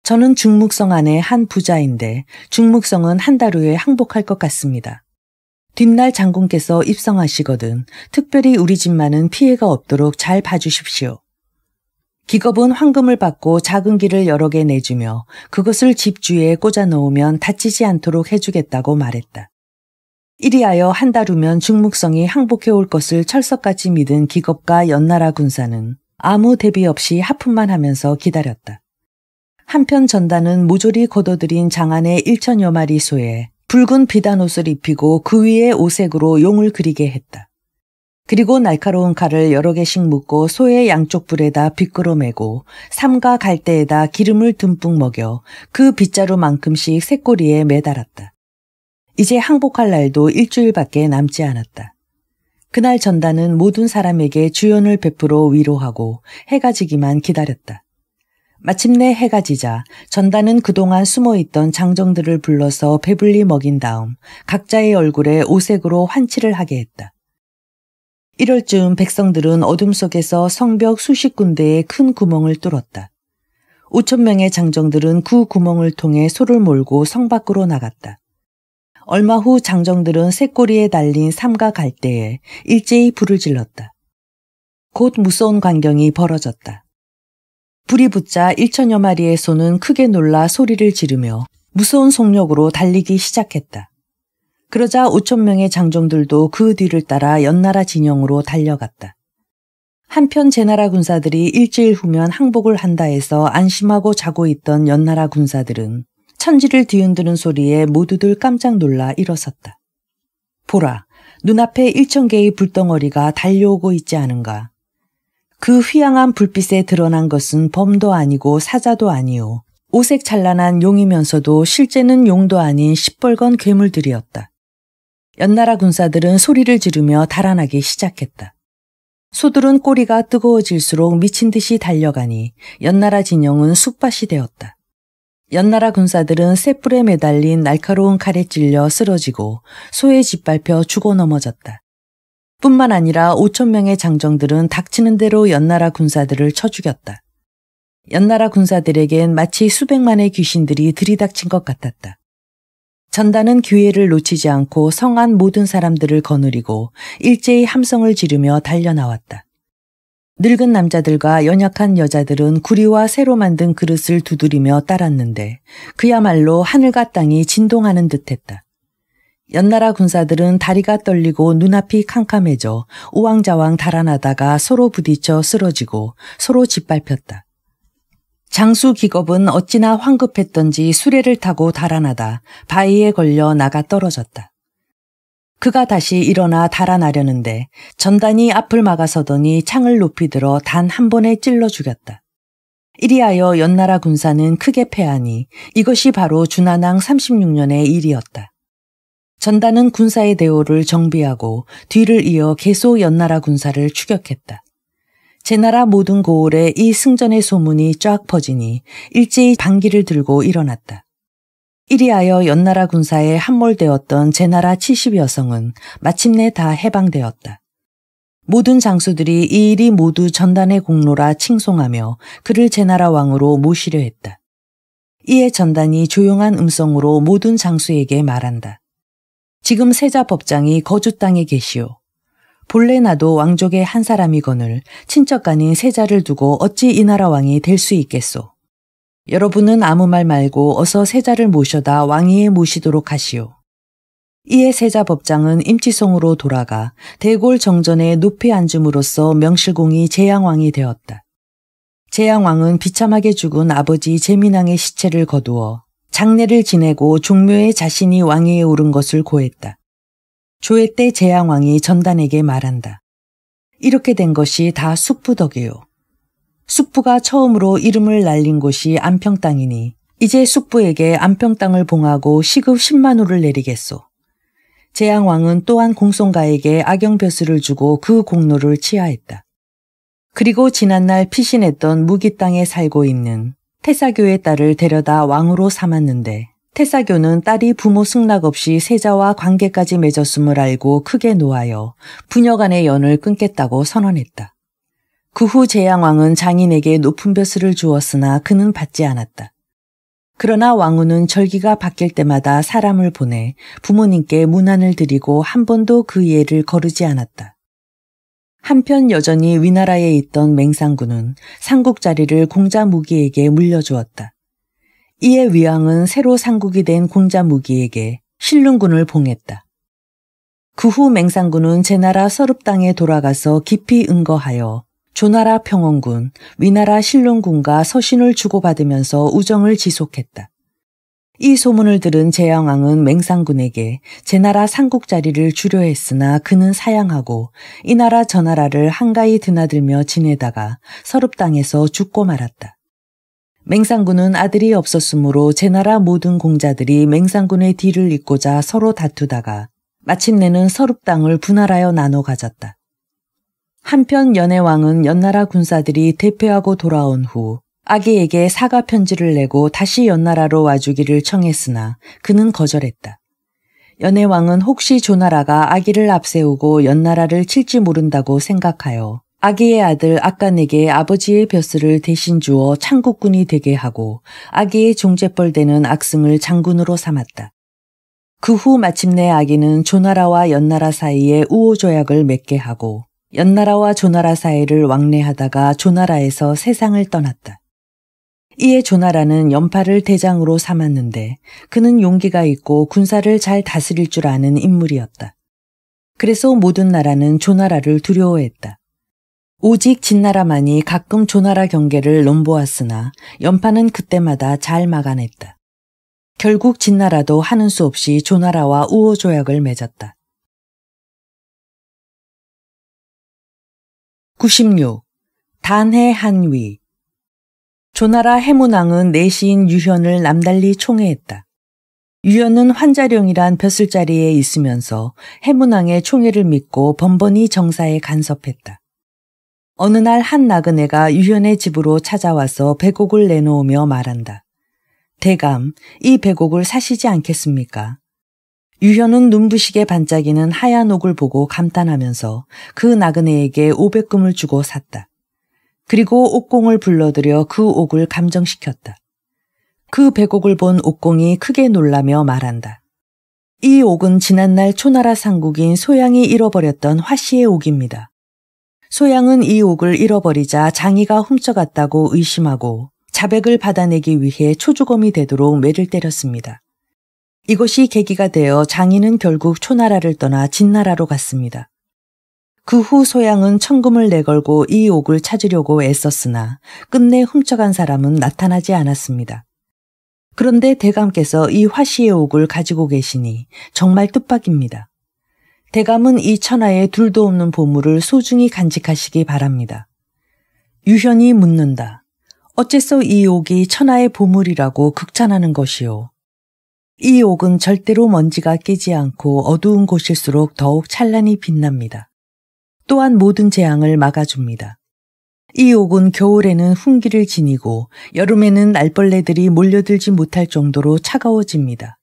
저는 중묵성 안에한 부자인데 중묵성은 한 달 후에 항복할 것 같습니다. 뒷날 장군께서 입성하시거든 특별히 우리 집만은 피해가 없도록 잘 봐주십시오. 기겁은 황금을 받고 작은 길을 여러 개 내주며 그것을 집주위에 꽂아 놓으면 다치지 않도록 해주겠다고 말했다. 이리하여 한 달 후면 중묵성이 항복해 올 것을 철석같이 믿은 기겁과 연나라 군사는 아무 대비 없이 하품만 하면서 기다렸다. 한편 전단은 모조리 걷어들인 장안의 1천여 마리 소에 붉은 비단 옷을 입히고 그 위에 오색으로 용을 그리게 했다. 그리고 날카로운 칼을 여러 개씩 묶고 소의 양쪽 불에다 비끄러 매고 삼가 갈대에다 기름을 듬뿍 먹여 그 빗자루만큼씩 새꼬리에 매달았다. 이제 항복할 날도 일주일밖에 남지 않았다. 그날 전단은 모든 사람에게 주연을 베풀어 위로하고 해가 지기만 기다렸다. 마침내 해가 지자 전단은 그동안 숨어있던 장정들을 불러서 배불리 먹인 다음 각자의 얼굴에 오색으로 환치를 하게 했다. 이럴 즈음 백성들은 어둠 속에서 성벽 수십 군데에 큰 구멍을 뚫었다. 5천 명의 장정들은 그 구멍을 통해 소를 몰고 성 밖으로 나갔다. 얼마 후 장정들은 쇳꼬리에 달린 삼가 갈대에 일제히 불을 질렀다. 곧 무서운 광경이 벌어졌다. 불이 붙자 1천여 마리의 소는 크게 놀라 소리를 지르며 무서운 속력으로 달리기 시작했다. 그러자 5천 명의 장정들도 그 뒤를 따라 연나라 진영으로 달려갔다. 한편 제나라 군사들이 일주일 후면 항복을 한다 해서 안심하고 자고 있던 연나라 군사들은 천지를 뒤흔드는 소리에 모두들 깜짝 놀라 일어섰다. 보라, 눈앞에 일천 개의 불덩어리가 달려오고 있지 않은가. 그 휘황한 불빛에 드러난 것은 범도 아니고 사자도 아니요. 오색 찬란한 용이면서도 실제는 용도 아닌 시뻘건 괴물들이었다. 연나라 군사들은 소리를 지르며 달아나기 시작했다. 소들은 꼬리가 뜨거워질수록 미친 듯이 달려가니 연나라 진영은 숙밭이 되었다. 연나라 군사들은 쇳불에 매달린 날카로운 칼에 찔려 쓰러지고 소에 짓밟혀 죽어 넘어졌다. 뿐만 아니라 5천 명의 장정들은 닥치는 대로 연나라 군사들을 쳐 죽였다. 연나라 군사들에겐 마치 수백만의 귀신들이 들이닥친 것 같았다. 전단은 기회를 놓치지 않고 성한 모든 사람들을 거느리고 일제히 함성을 지르며 달려나왔다. 늙은 남자들과 연약한 여자들은 구리와 새로 만든 그릇을 두드리며 따랐는데 그야말로 하늘과 땅이 진동하는 듯했다. 연나라 군사들은 다리가 떨리고 눈앞이 캄캄해져 우왕좌왕 달아나다가 서로 부딪혀 쓰러지고 서로 짓밟혔다. 장수 기겁은 어찌나 황급했던지 수레를 타고 달아나다 바위에 걸려 나가 떨어졌다. 그가 다시 일어나 달아나려는데 전단이 앞을 막아서더니 창을 높이 들어 단 한 번에 찔러 죽였다. 이리하여 연나라 군사는 크게 패하니 이것이 바로 주나낭 36년의 일이었다. 전단은 군사의 대오를 정비하고 뒤를 이어 계속 연나라 군사를 추격했다. 제나라 모든 고을에 이 승전의 소문이 쫙 퍼지니 일제히 방기를 들고 일어났다. 이리하여 연나라 군사에 함몰되었던 제나라 70여성은 마침내 다 해방되었다. 모든 장수들이 이 일이 모두 전단의 공로라 칭송하며 그를 제나라 왕으로 모시려 했다. 이에 전단이 조용한 음성으로 모든 장수에게 말한다. 지금 세자 법장이 거주 땅에 계시오. 본래 나도 왕족의 한 사람이거늘 친척 간인 세자를 두고 어찌 이 나라 왕이 될 수 있겠소. 여러분은 아무 말 말고 어서 세자를 모셔다 왕위에 모시도록 하시오. 이에 세자 법장은 임치성으로 돌아가 대골 정전에 높이 앉음으로써 명실공히 재양왕이 되었다. 재양왕은 비참하게 죽은 아버지 재민왕의 시체를 거두어 장례를 지내고 종묘에 자신이 왕위에 오른 것을 고했다. 조회 때 재양왕이 전단에게 말한다. 이렇게 된 것이 다 숙부덕이요. 숙부가 처음으로 이름을 날린 곳이 안평 땅이니 이제 숙부에게 안평 땅을 봉하고 시급 10만 호를 내리겠소. 재양 왕은 또한 공손가에게 악영 벼슬을 주고 그 공로를 치하했다. 그리고 지난날 피신했던 무기 땅에 살고 있는 태사교의 딸을 데려다 왕으로 삼았는데 태사교는 딸이 부모 승낙 없이 세자와 관계까지 맺었음을 알고 크게 놓아여 부녀 간의 연을 끊겠다고 선언했다. 그후 제양왕은 장인에게 높은 벼슬을 주었으나 그는 받지 않았다. 그러나 왕후는 절기가 바뀔 때마다 사람을 보내 부모님께 문안을 드리고 한 번도 그 예를 거르지 않았다. 한편 여전히 위나라에 있던 맹상군은 상국 자리를 공자 무기에게 물려주었다. 이에 위왕은 새로 상국이 된 공자 무기에게 신 l 군을 봉했다. 그 후 맹상군은 제나라 서릅 땅에 돌아가서 깊이 은거하여 조나라 평원군, 위나라 신 l 군과 서신을 주고받으면서 우정을 지속했다. 이 소문을 들은 제왕왕은 맹상군에게 제 나라 상국 자리를 주려 했으나 그는 사양하고 이 나라 저 나라를 한가히 드나들며 지내다가 서럽 당에서 죽고 말았다. 맹상군은 아들이 없었으므로 제 나라 모든 공자들이 맹상군의 뒤를 잇고자 서로 다투다가 마침내는 서럽 당을 분할하여 나눠 가졌다. 한편 연애왕은 연나라 군사들이 대패하고 돌아온 후 아기에게 사과 편지를 내고 다시 연나라로 와주기를 청했으나 그는 거절했다. 연애왕은 혹시 조나라가 아기를 앞세우고 연나라를 칠지 모른다고 생각하여 아기의 아들 아간에게 아버지의 벼슬을 대신 주어 창국군이 되게 하고 아기의 종재벌 되는 악승을 장군으로 삼았다. 그 후 마침내 아기는 조나라와 연나라 사이에 우호조약을 맺게 하고 연나라와 조나라 사이를 왕래하다가 조나라에서 세상을 떠났다. 이에 조나라는 연파를 대장으로 삼았는데 그는 용기가 있고 군사를 잘 다스릴 줄 아는 인물이었다. 그래서 모든 나라는 조나라를 두려워했다. 오직 진나라만이 가끔 조나라 경계를 넘보았으나 연파는 그때마다 잘 막아냈다. 결국 진나라도 하는 수 없이 조나라와 우호조약을 맺었다. 96. 단해 한위 조나라 해문왕은 내시인 유현을 남달리 총애했다. 유현은 환자령이란 벼슬자리에 있으면서 해문왕의 총애를 믿고 번번이 정사에 간섭했다. 어느 날 한 나그네가 유현의 집으로 찾아와서 백옥을 내놓으며 말한다. 대감, 이백옥을 사시지 않겠습니까? 유현은 눈부시게 반짝이는 하얀 옥을 보고 감탄하면서 그 나그네에게 500금을 주고 샀다. 그리고 옥공을 불러들여 그 옥을 감정시켰다. 그 백옥을 본 옥공이 크게 놀라며 말한다. 이 옥은 지난날 초나라 상국인 소양이 잃어버렸던 화씨의 옥입니다. 소양은 이 옥을 잃어버리자 장이가 훔쳐갔다고 의심하고 자백을 받아내기 위해 초주검이 되도록 매를 때렸습니다. 이것이 계기가 되어 장인은 결국 초나라를 떠나 진나라로 갔습니다. 그 후 소양은 천금을 내걸고 이 옥을 찾으려고 애썼으나 끝내 훔쳐간 사람은 나타나지 않았습니다. 그런데 대감께서 이 화씨의 옥을 가지고 계시니 정말 뜻밖입니다. 대감은 이 천하에 둘도 없는 보물을 소중히 간직하시기 바랍니다. 유현이 묻는다. 어째서 이 옥이 천하의 보물이라고 극찬하는 것이요. 이 옥은 절대로 먼지가 끼지 않고 어두운 곳일수록 더욱 찬란히 빛납니다. 또한 모든 재앙을 막아줍니다. 이 옥은 겨울에는 훈기를 지니고 여름에는 알벌레들이 몰려들지 못할 정도로 차가워집니다.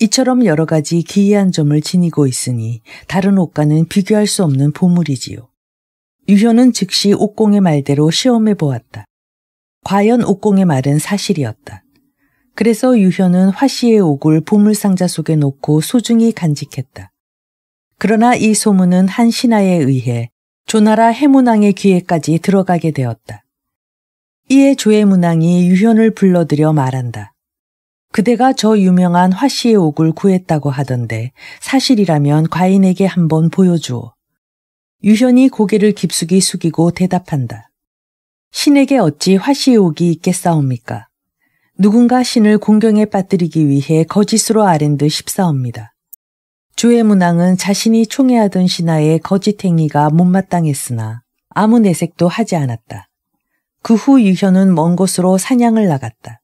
이처럼 여러 가지 기이한 점을 지니고 있으니 다른 옥과는 비교할 수 없는 보물이지요. 유현은 즉시 옥공의 말대로 시험해 보았다. 과연 옥공의 말은 사실이었다. 그래서 유현은 화씨의 옥을 보물상자 속에 놓고 소중히 간직했다. 그러나 이 소문은 한 신하에 의해 조나라 해문왕의 귀에까지 들어가게 되었다. 이에 조해문왕이 유현을 불러들여 말한다. 그대가 저 유명한 화씨의 옥을 구했다고 하던데 사실이라면 과인에게 한번 보여주오. 유현이 고개를 깊숙이 숙이고 대답한다. 신에게 어찌 화씨의 옥이 있겠사옵니까? 누군가 신을 공경에 빠뜨리기 위해 거짓으로 아랜 듯 십사옵니다. 주의 문왕은 자신이 총애하던 신하의 거짓 행위가 못마땅했으나 아무 내색도 하지 않았다. 그 후 유현은 먼 곳으로 사냥을 나갔다.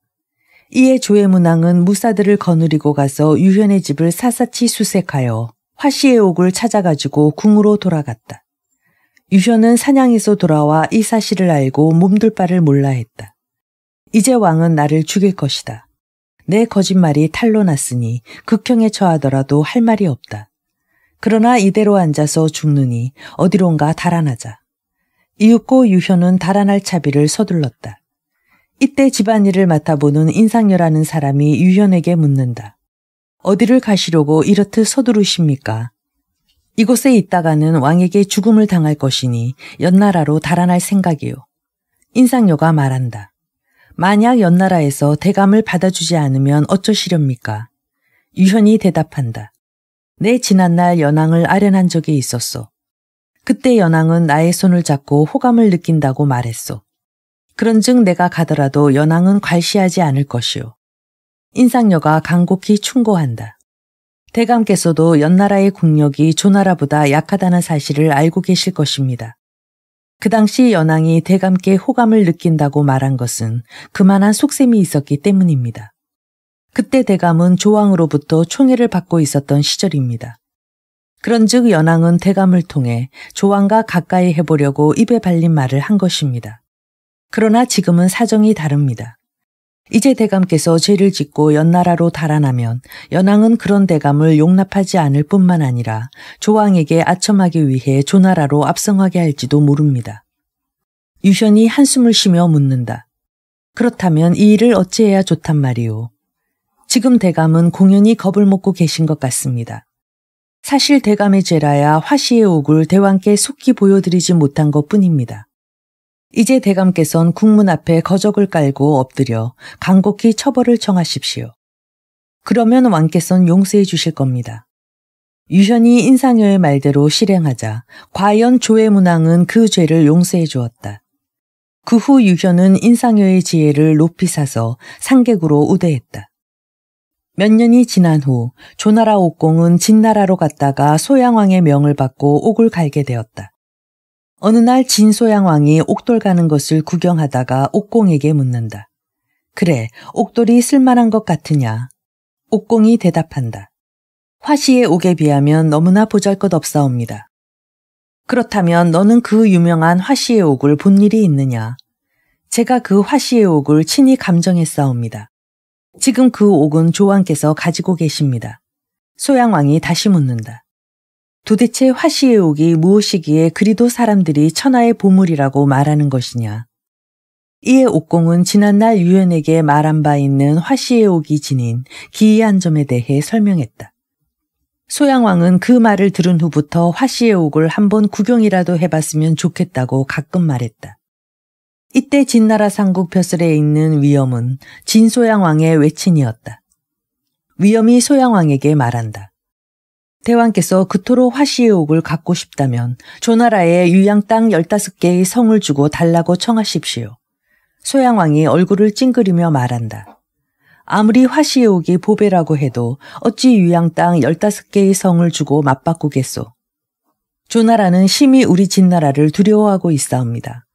이에 조의 문왕은 무사들을 거느리고 가서 유현의 집을 사사치 수색하여 화씨의 옥을 찾아가지고 궁으로 돌아갔다. 유현은 사냥에서 돌아와 이 사실을 알고 몸둘 바를 몰라 했다. 이제 왕은 나를 죽일 것이다. 내 거짓말이 탄로 났으니 극형에 처하더라도 할 말이 없다. 그러나 이대로 앉아서 죽느니 어디론가 달아나자. 이윽고 유현은 달아날 차비를 서둘렀다. 이때 집안일을 맡아보는 인상녀라는 사람이 유현에게 묻는다. 어디를 가시려고 이렇듯 서두르십니까? 이곳에 있다가는 왕에게 죽음을 당할 것이니 연나라로 달아날 생각이요. 인상녀가 말한다. 만약 연나라에서 대감을 받아주지 않으면 어쩌시렵니까? 유현이 대답한다. 내 지난날 연왕을 아련한 적이 있었소. 그때 연왕은 나의 손을 잡고 호감을 느낀다고 말했소. 그런즉 내가 가더라도 연왕은 괄시하지 않을 것이오. 인상녀가 간곡히 충고한다. 대감께서도 연나라의 국력이 조나라보다 약하다는 사실을 알고 계실 것입니다. 그 당시 연앙이 대감께 호감을 느낀다고 말한 것은 그만한 속셈이 있었기 때문입니다. 그때 대감은 조왕으로부터 총애를 받고 있었던 시절입니다. 그런즉 연앙은 대감을 통해 조왕과 가까이 해보려고 입에 발린 말을 한 것입니다. 그러나 지금은 사정이 다릅니다. 이제 대감께서 죄를 짓고 연나라로 달아나면 연왕은 그런 대감을 용납하지 않을 뿐만 아니라 조왕에게 아첨하기 위해 조나라로 압성하게 할지도 모릅니다. 유현이 한숨을 쉬며 묻는다. 그렇다면 이 일을 어찌해야 좋단 말이오. 지금 대감은 공연히 겁을 먹고 계신 것 같습니다. 사실 대감의 죄라야 화시의 옥을 대왕께 속히 보여드리지 못한 것 뿐입니다. 이제 대감께선 국문 앞에 거적을 깔고 엎드려 간곡히 처벌을 청하십시오. 그러면 왕께선 용서해 주실 겁니다. 유현이 인상여의 말대로 실행하자 과연 조의 문왕은 그 죄를 용서해 주었다. 그 후 유현은 인상여의 지혜를 높이 사서 상객으로 우대했다. 몇 년이 지난 후 조나라 옥공은 진나라로 갔다가 소양왕의 명을 받고 옥을 갈게 되었다. 어느 날 진소양 왕이 옥돌 가는 것을 구경하다가 옥공에게 묻는다. 그래, 옥돌이 쓸만한 것 같으냐? 옥공이 대답한다. 화시의 옥에 비하면 너무나 보잘것없사옵니다. 그렇다면 너는 그 유명한 화시의 옥을 본 일이 있느냐? 제가 그 화시의 옥을 친히 감정했사옵니다. 지금 그 옥은 조왕께서 가지고 계십니다. 소양왕이 다시 묻는다. 도대체 화시의옥이 무엇이기에 그리도 사람들이 천하의 보물이라고 말하는 것이냐. 이에 옥공은 지난날 유엔에게 말한 바 있는 화시의옥이 지닌 기이한 점에 대해 설명했다. 소양왕은 그 말을 들은 후부터 화시의옥을 한번 구경이라도 해봤으면 좋겠다고 가끔 말했다. 이때 진나라 상국 벼슬에 있는 위엄은 진소양왕의 외친이었다. 위엄이 소양왕에게 말한다. 대왕께서 그토록 화시의옥을 갖고 싶다면 조나라에 유양 땅 15개의 성을 주고 달라고 청하십시오. 소양왕이 얼굴을 찡그리며 말한다. 아무리 화시의옥이 보배라고 해도 어찌 유양 땅 15개의 성을 주고 맞바꾸겠소. 조나라는 심히 우리 진나라를 두려워하고 있사옵니다.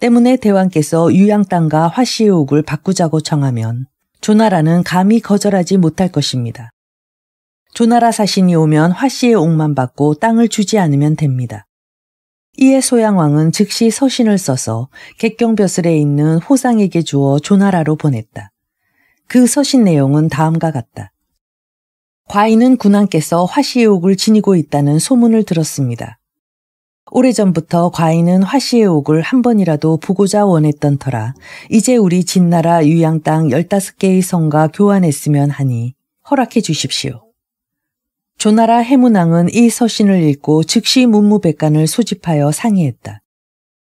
때문에 대왕께서 유양 땅과 화시의옥을 바꾸자고 청하면 조나라는 감히 거절하지 못할 것입니다. 조나라 사신이 오면 화씨의 옥만 받고 땅을 주지 않으면 됩니다. 이에 소양왕은 즉시 서신을 써서 객경벼슬에 있는 호상에게 주어 조나라로 보냈다. 그 서신 내용은 다음과 같다. 과인은 군왕께서 화씨의 옥을 지니고 있다는 소문을 들었습니다. 오래전부터 과인은 화씨의 옥을 한 번이라도 보고자 원했던 터라 이제 우리 진나라 유양 땅 15개의 성과 교환했으면 하니 허락해 주십시오. 조나라 해문왕은 이 서신을 읽고 즉시 문무백관을 소집하여 상의했다.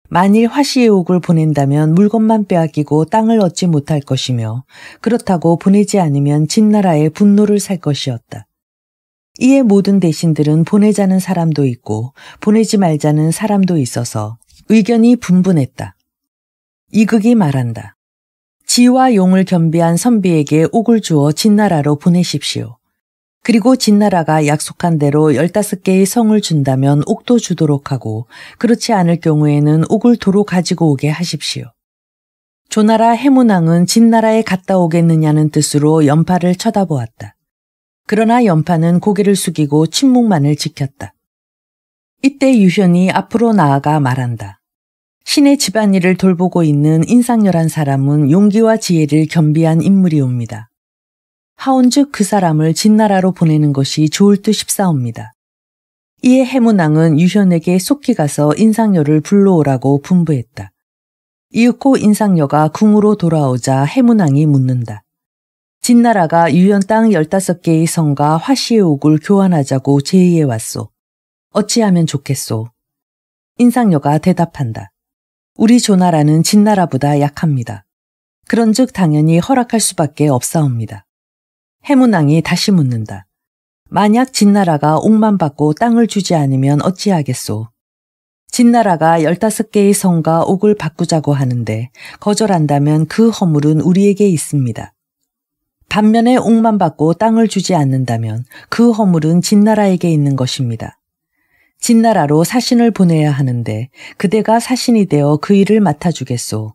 만일 화시의 옥을 보낸다면 물건만 빼앗기고 땅을 얻지 못할 것이며 그렇다고 보내지 않으면 진나라의 분노를 살 것이었다. 이에 모든 대신들은 보내자는 사람도 있고 보내지 말자는 사람도 있어서 의견이 분분했다. 이극이 말한다. 지와 용을 겸비한 선비에게 옥을 주어 진나라로 보내십시오. 그리고 진나라가 약속한 대로 15개의 성을 준다면 옥도 주도록 하고 그렇지 않을 경우에는 옥을 도로 가지고 오게 하십시오. 조나라 해문왕은 진나라에 갔다 오겠느냐는 뜻으로 연파를 쳐다보았다. 그러나 연파는 고개를 숙이고 침묵만을 지켰다. 이때 유현이 앞으로 나아가 말한다. 신의 집안일을 돌보고 있는 인상열한 사람은 용기와 지혜를 겸비한 인물이옵니다. 하온즉 그 사람을 진나라로 보내는 것이 좋을 듯 싶사옵니다. 이에 해문왕은 유현에게 속히 가서 인상녀를 불러오라고 분부했다. 이윽고 인상녀가 궁으로 돌아오자 해문왕이 묻는다. 진나라가 유현 땅 15개의 성과 화시의 옥을 교환하자고 제의해 왔소. 어찌하면 좋겠소? 인상녀가 대답한다. 우리 조나라는 진나라보다 약합니다. 그런즉 당연히 허락할 수밖에 없사옵니다. 해문왕이 다시 묻는다. 만약 진나라가 옥만 받고 땅을 주지 않으면 어찌하겠소? 진나라가 15개의 성과 옥을 바꾸자고 하는데 거절한다면 그 허물은 우리에게 있습니다. 반면에 옥만 받고 땅을 주지 않는다면 그 허물은 진나라에게 있는 것입니다. 진나라로 사신을 보내야 하는데 그대가 사신이 되어 그 일을 맡아주겠소.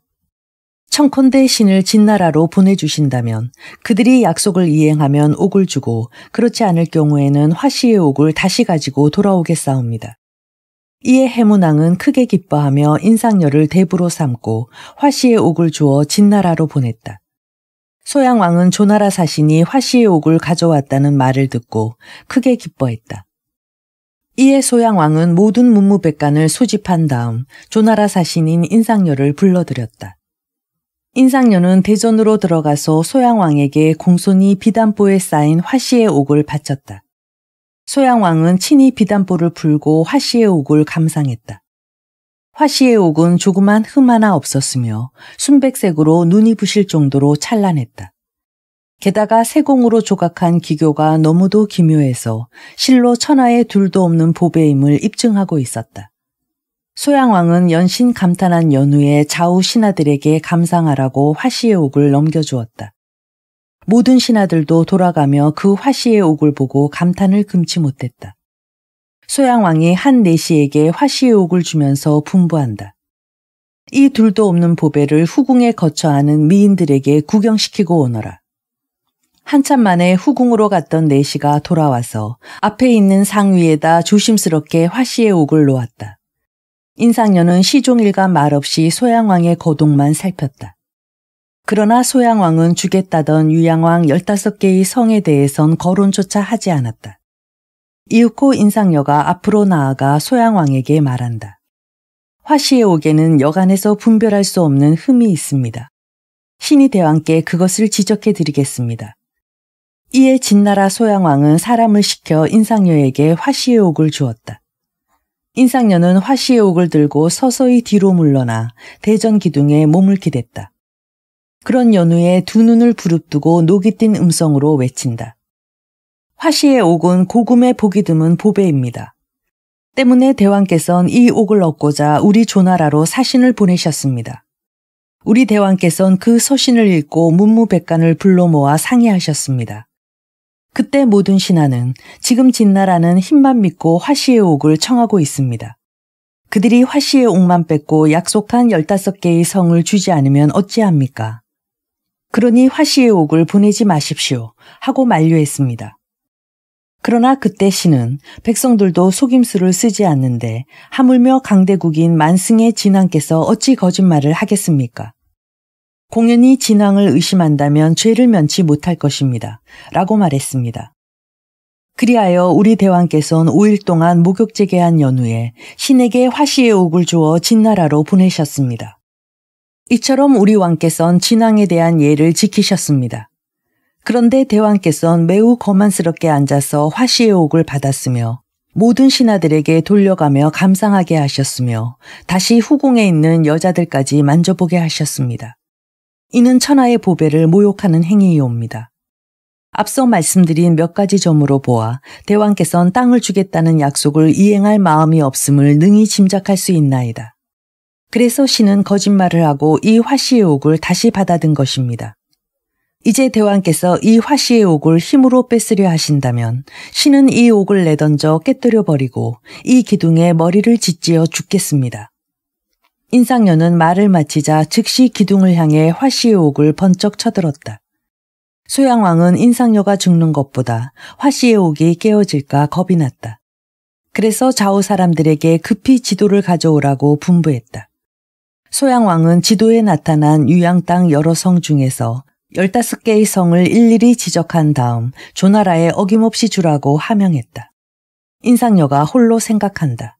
청컨대 신을 진나라로 보내주신다면 그들이 약속을 이행하면 옥을 주고 그렇지 않을 경우에는 화씨의 옥을 다시 가지고 돌아오게싸웁니다 이에 해문왕은 크게 기뻐하며 인상녀를 대부로 삼고 화씨의 옥을 주어 진나라로 보냈다. 소양왕은 조나라 사신이 화씨의 옥을 가져왔다는 말을 듣고 크게 기뻐했다. 이에 소양왕은 모든 문무백관을 소집한 다음 조나라 사신인 인상녀를 불러들였다. 인상녀는 대전으로 들어가서 소양왕에게 공손히 비단보에 쌓인 화씨의 옥을 바쳤다. 소양왕은 친히 비단보를 불고 화씨의 옥을 감상했다. 화씨의 옥은 조그만 흠 하나 없었으며 순백색으로 눈이 부실 정도로 찬란했다. 게다가 세공으로 조각한 기교가 너무도 기묘해서 실로 천하에 둘도 없는 보배임을 입증하고 있었다. 소양왕은 연신 감탄한 연우의 좌우 신하들에게 감상하라고 화씨의 옥을 넘겨주었다. 모든 신하들도 돌아가며 그 화씨의 옥을 보고 감탄을 금치 못했다. 소양왕이 한 내시에게 화씨의 옥을 주면서 분부한다. 이 둘도 없는 보배를 후궁에 거처하는 미인들에게 구경시키고 오너라. 한참 만에 후궁으로 갔던 내시가 돌아와서 앞에 있는 상 위에다 조심스럽게 화씨의 옥을 놓았다. 인상녀는 시종일가 말없이 소양왕의 거동만 살폈다. 그러나 소양왕은 주겠다던 유양왕 15개의 성에 대해선 거론조차 하지 않았다. 이윽고 인상녀가 앞으로 나아가 소양왕에게 말한다. 화씨의 옥에는 여간에서 분별할 수 없는 흠이 있습니다. 신이 대왕께 그것을 지적해 드리겠습니다. 이에 진나라 소양왕은 사람을 시켜 인상녀에게 화씨의 옥을 주었다. 인상녀는 화시의옥을 들고 서서히 뒤로 물러나 대전 기둥에 몸을 기댔다. 그런 연우에두 눈을 부릅뜨고 녹이 띈 음성으로 외친다. 화시의 옥은 고금의 보기 드문 보배입니다. 때문에 대왕께선 이 옥을 얻고자 우리 조나라로 사신을 보내셨습니다. 우리 대왕께선 그 서신을 읽고 문무백관을 불러 모아 상의하셨습니다. 그때 모든 신하는 지금 진나라는 힘만 믿고 화씨의 옥을 청하고 있습니다. 그들이 화씨의 옥만 뺏고 약속한 15개의 성을 주지 않으면 어찌합니까? 그러니 화씨의 옥을 보내지 마십시오 하고 만류했습니다. 그러나 그때 신은 백성들도 속임수를 쓰지 않는데 하물며 강대국인 만승의 진왕께서 어찌 거짓말을 하겠습니까? 공연이 진앙을 의심한다면 죄를 면치 못할 것입니다. 라고 말했습니다. 그리하여 우리 대왕께서는 5일 동안 목욕제계한 연후에 신에게 화시의 옥을 주어 진나라로 보내셨습니다. 이처럼 우리 왕께서는 진앙에 대한 예를 지키셨습니다. 그런데 대왕께서는 매우 거만스럽게 앉아서 화시의 옥을 받았으며 모든 신하들에게 돌려가며 감상하게 하셨으며 다시 후궁에 있는 여자들까지 만져보게 하셨습니다. 이는 천하의 보배를 모욕하는 행위이옵니다. 앞서 말씀드린 몇 가지 점으로 보아 대왕께서는 땅을 주겠다는 약속을 이행할 마음이 없음을 능히 짐작할 수 있나이다. 그래서 신은 거짓말을 하고 이 화씨의 옥을 다시 받아든 것입니다. 이제 대왕께서 이 화씨의 옥을 힘으로 뺏으려 하신다면 신은 이 옥을 내던져 깨뜨려 버리고 이 기둥에 머리를 짓지어 죽겠습니다. 인상녀는 말을 마치자 즉시 기둥을 향해 화씨의 옥을 번쩍 쳐들었다. 소양왕은 인상녀가 죽는 것보다 화씨의 옥이 깨어질까 겁이 났다. 그래서 좌우 사람들에게 급히 지도를 가져오라고 분부했다. 소양왕은 지도에 나타난 유양 땅 여러 성 중에서 15개의 성을 일일이 지적한 다음 조나라에 어김없이 주라고 하명했다. 인상녀가 홀로 생각한다.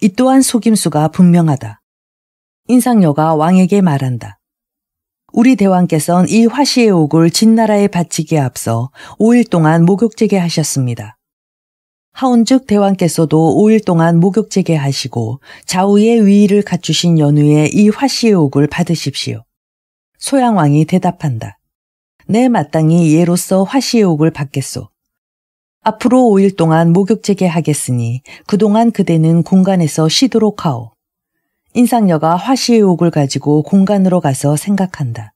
이 또한 속임수가 분명하다. 인상녀가 왕에게 말한다. 우리 대왕께서는 이 화시의 옥을 진나라에 바치기에 앞서 5일 동안 목욕제게 하셨습니다. 하운즉 대왕께서도 5일 동안 목욕제게 하시고 좌우의 위위를 갖추신 연후에 이 화시의 옥을 받으십시오. 소양왕이 대답한다. 내 마땅히 예로서 화시의 옥을 받겠소. 앞으로 5일 동안 목욕제게 하겠으니 그동안 그대는 공간에서 쉬도록 하오. 인상녀가 화시의옥을 가지고 공간으로 가서 생각한다.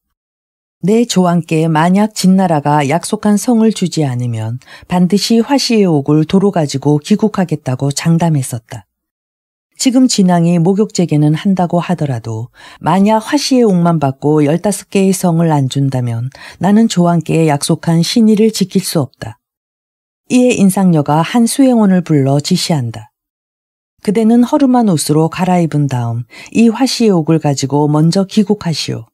내 조왕께 만약 진나라가 약속한 성을 주지 않으면 반드시 화시의 옥을 도로 가지고 귀국하겠다고 장담했었다. 지금 진왕이 목욕제계는 한다고 하더라도 만약 화시의 옥만 받고 15개의 성을 안 준다면 나는 조왕께 약속한 신의를 지킬 수 없다. 이에 인상녀가 한 수행원을 불러 지시한다. 그대는 허름한 옷으로 갈아입은 다음 이 화씨의 옥을 가지고 먼저 귀국하시오.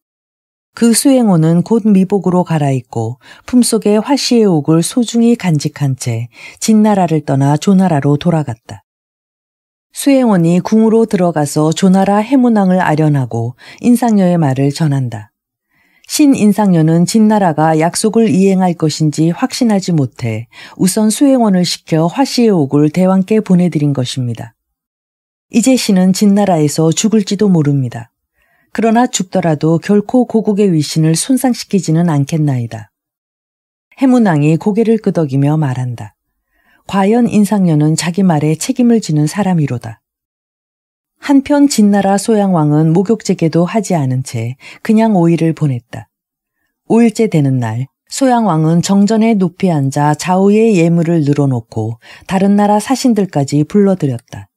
그 수행원은 곧 미복으로 갈아입고 품속에 화씨의 옥을 소중히 간직한 채 진나라를 떠나 조나라로 돌아갔다. 수행원이 궁으로 들어가서 조나라 해문왕을 아련하고 인상녀의 말을 전한다. 신인상녀는 진나라가 약속을 이행할 것인지 확신하지 못해 우선 수행원을 시켜 화씨의 옥을 대왕께 보내드린 것입니다. 이제 씨는 진나라에서 죽을지도 모릅니다. 그러나 죽더라도 결코 고국의 위신을 손상시키지는 않겠나이다. 해문왕이 고개를 끄덕이며 말한다. 과연 인상녀는 자기 말에 책임을 지는 사람이로다. 한편 진나라 소양왕은 목욕제게도 하지 않은 채 그냥 오일을 보냈다. 오일째 되는 날 소양왕은 정전에 높이 앉아 좌우의 예물을 늘어놓고 다른 나라 사신들까지 불러들였다.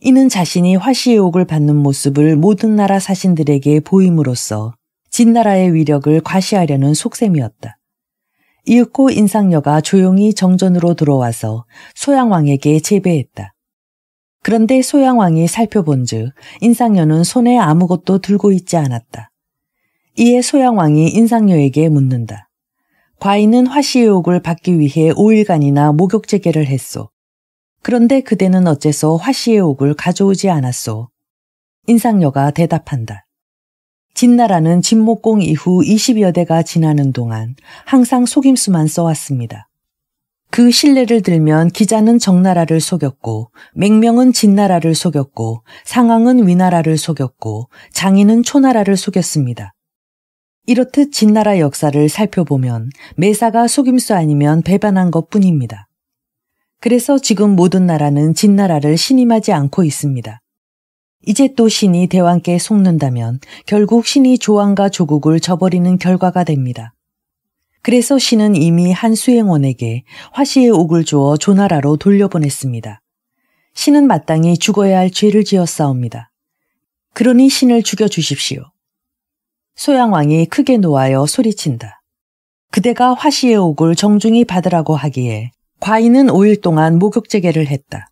이는 자신이 화시의욕을 받는 모습을 모든 나라 사신들에게 보임으로써 진나라의 위력을 과시하려는 속셈이었다. 이윽고 인상녀가 조용히 정전으로 들어와서 소양왕에게 제배했다. 그런데 소양왕이 살펴본즉 인상녀는 손에 아무것도 들고 있지 않았다. 이에 소양왕이 인상녀에게 묻는다. 과인은 화시의욕을 받기 위해 5일간이나 목욕재계를 했소. 그런데 그대는 어째서 화씨의 옥을 가져오지 않았소? 인상녀가 대답한다. 진나라는 진목공 이후 20여 대가 지나는 동안 항상 속임수만 써왔습니다. 그 신뢰를 들면 기자는 정나라를 속였고 맹명은 진나라를 속였고 상황은 위나라를 속였고 장인은 초나라를 속였습니다. 이렇듯 진나라 역사를 살펴보면 매사가 속임수 아니면 배반한 것뿐입니다. 그래서 지금 모든 나라는 진나라를 신임하지 않고 있습니다. 이제 또 신이 대왕께 속는다면 결국 신이 조왕과 조국을 저버리는 결과가 됩니다. 그래서 신은 이미 한수행원에게 화시의 옥을 주어 조나라로 돌려보냈습니다. 신은 마땅히 죽어야 할 죄를 지었사옵니다. 그러니 신을 죽여주십시오. 소양왕이 크게 놓아여 소리친다. 그대가 화시의 옥을 정중히 받으라고 하기에 과인은 5일 동안 목욕재개를 했다.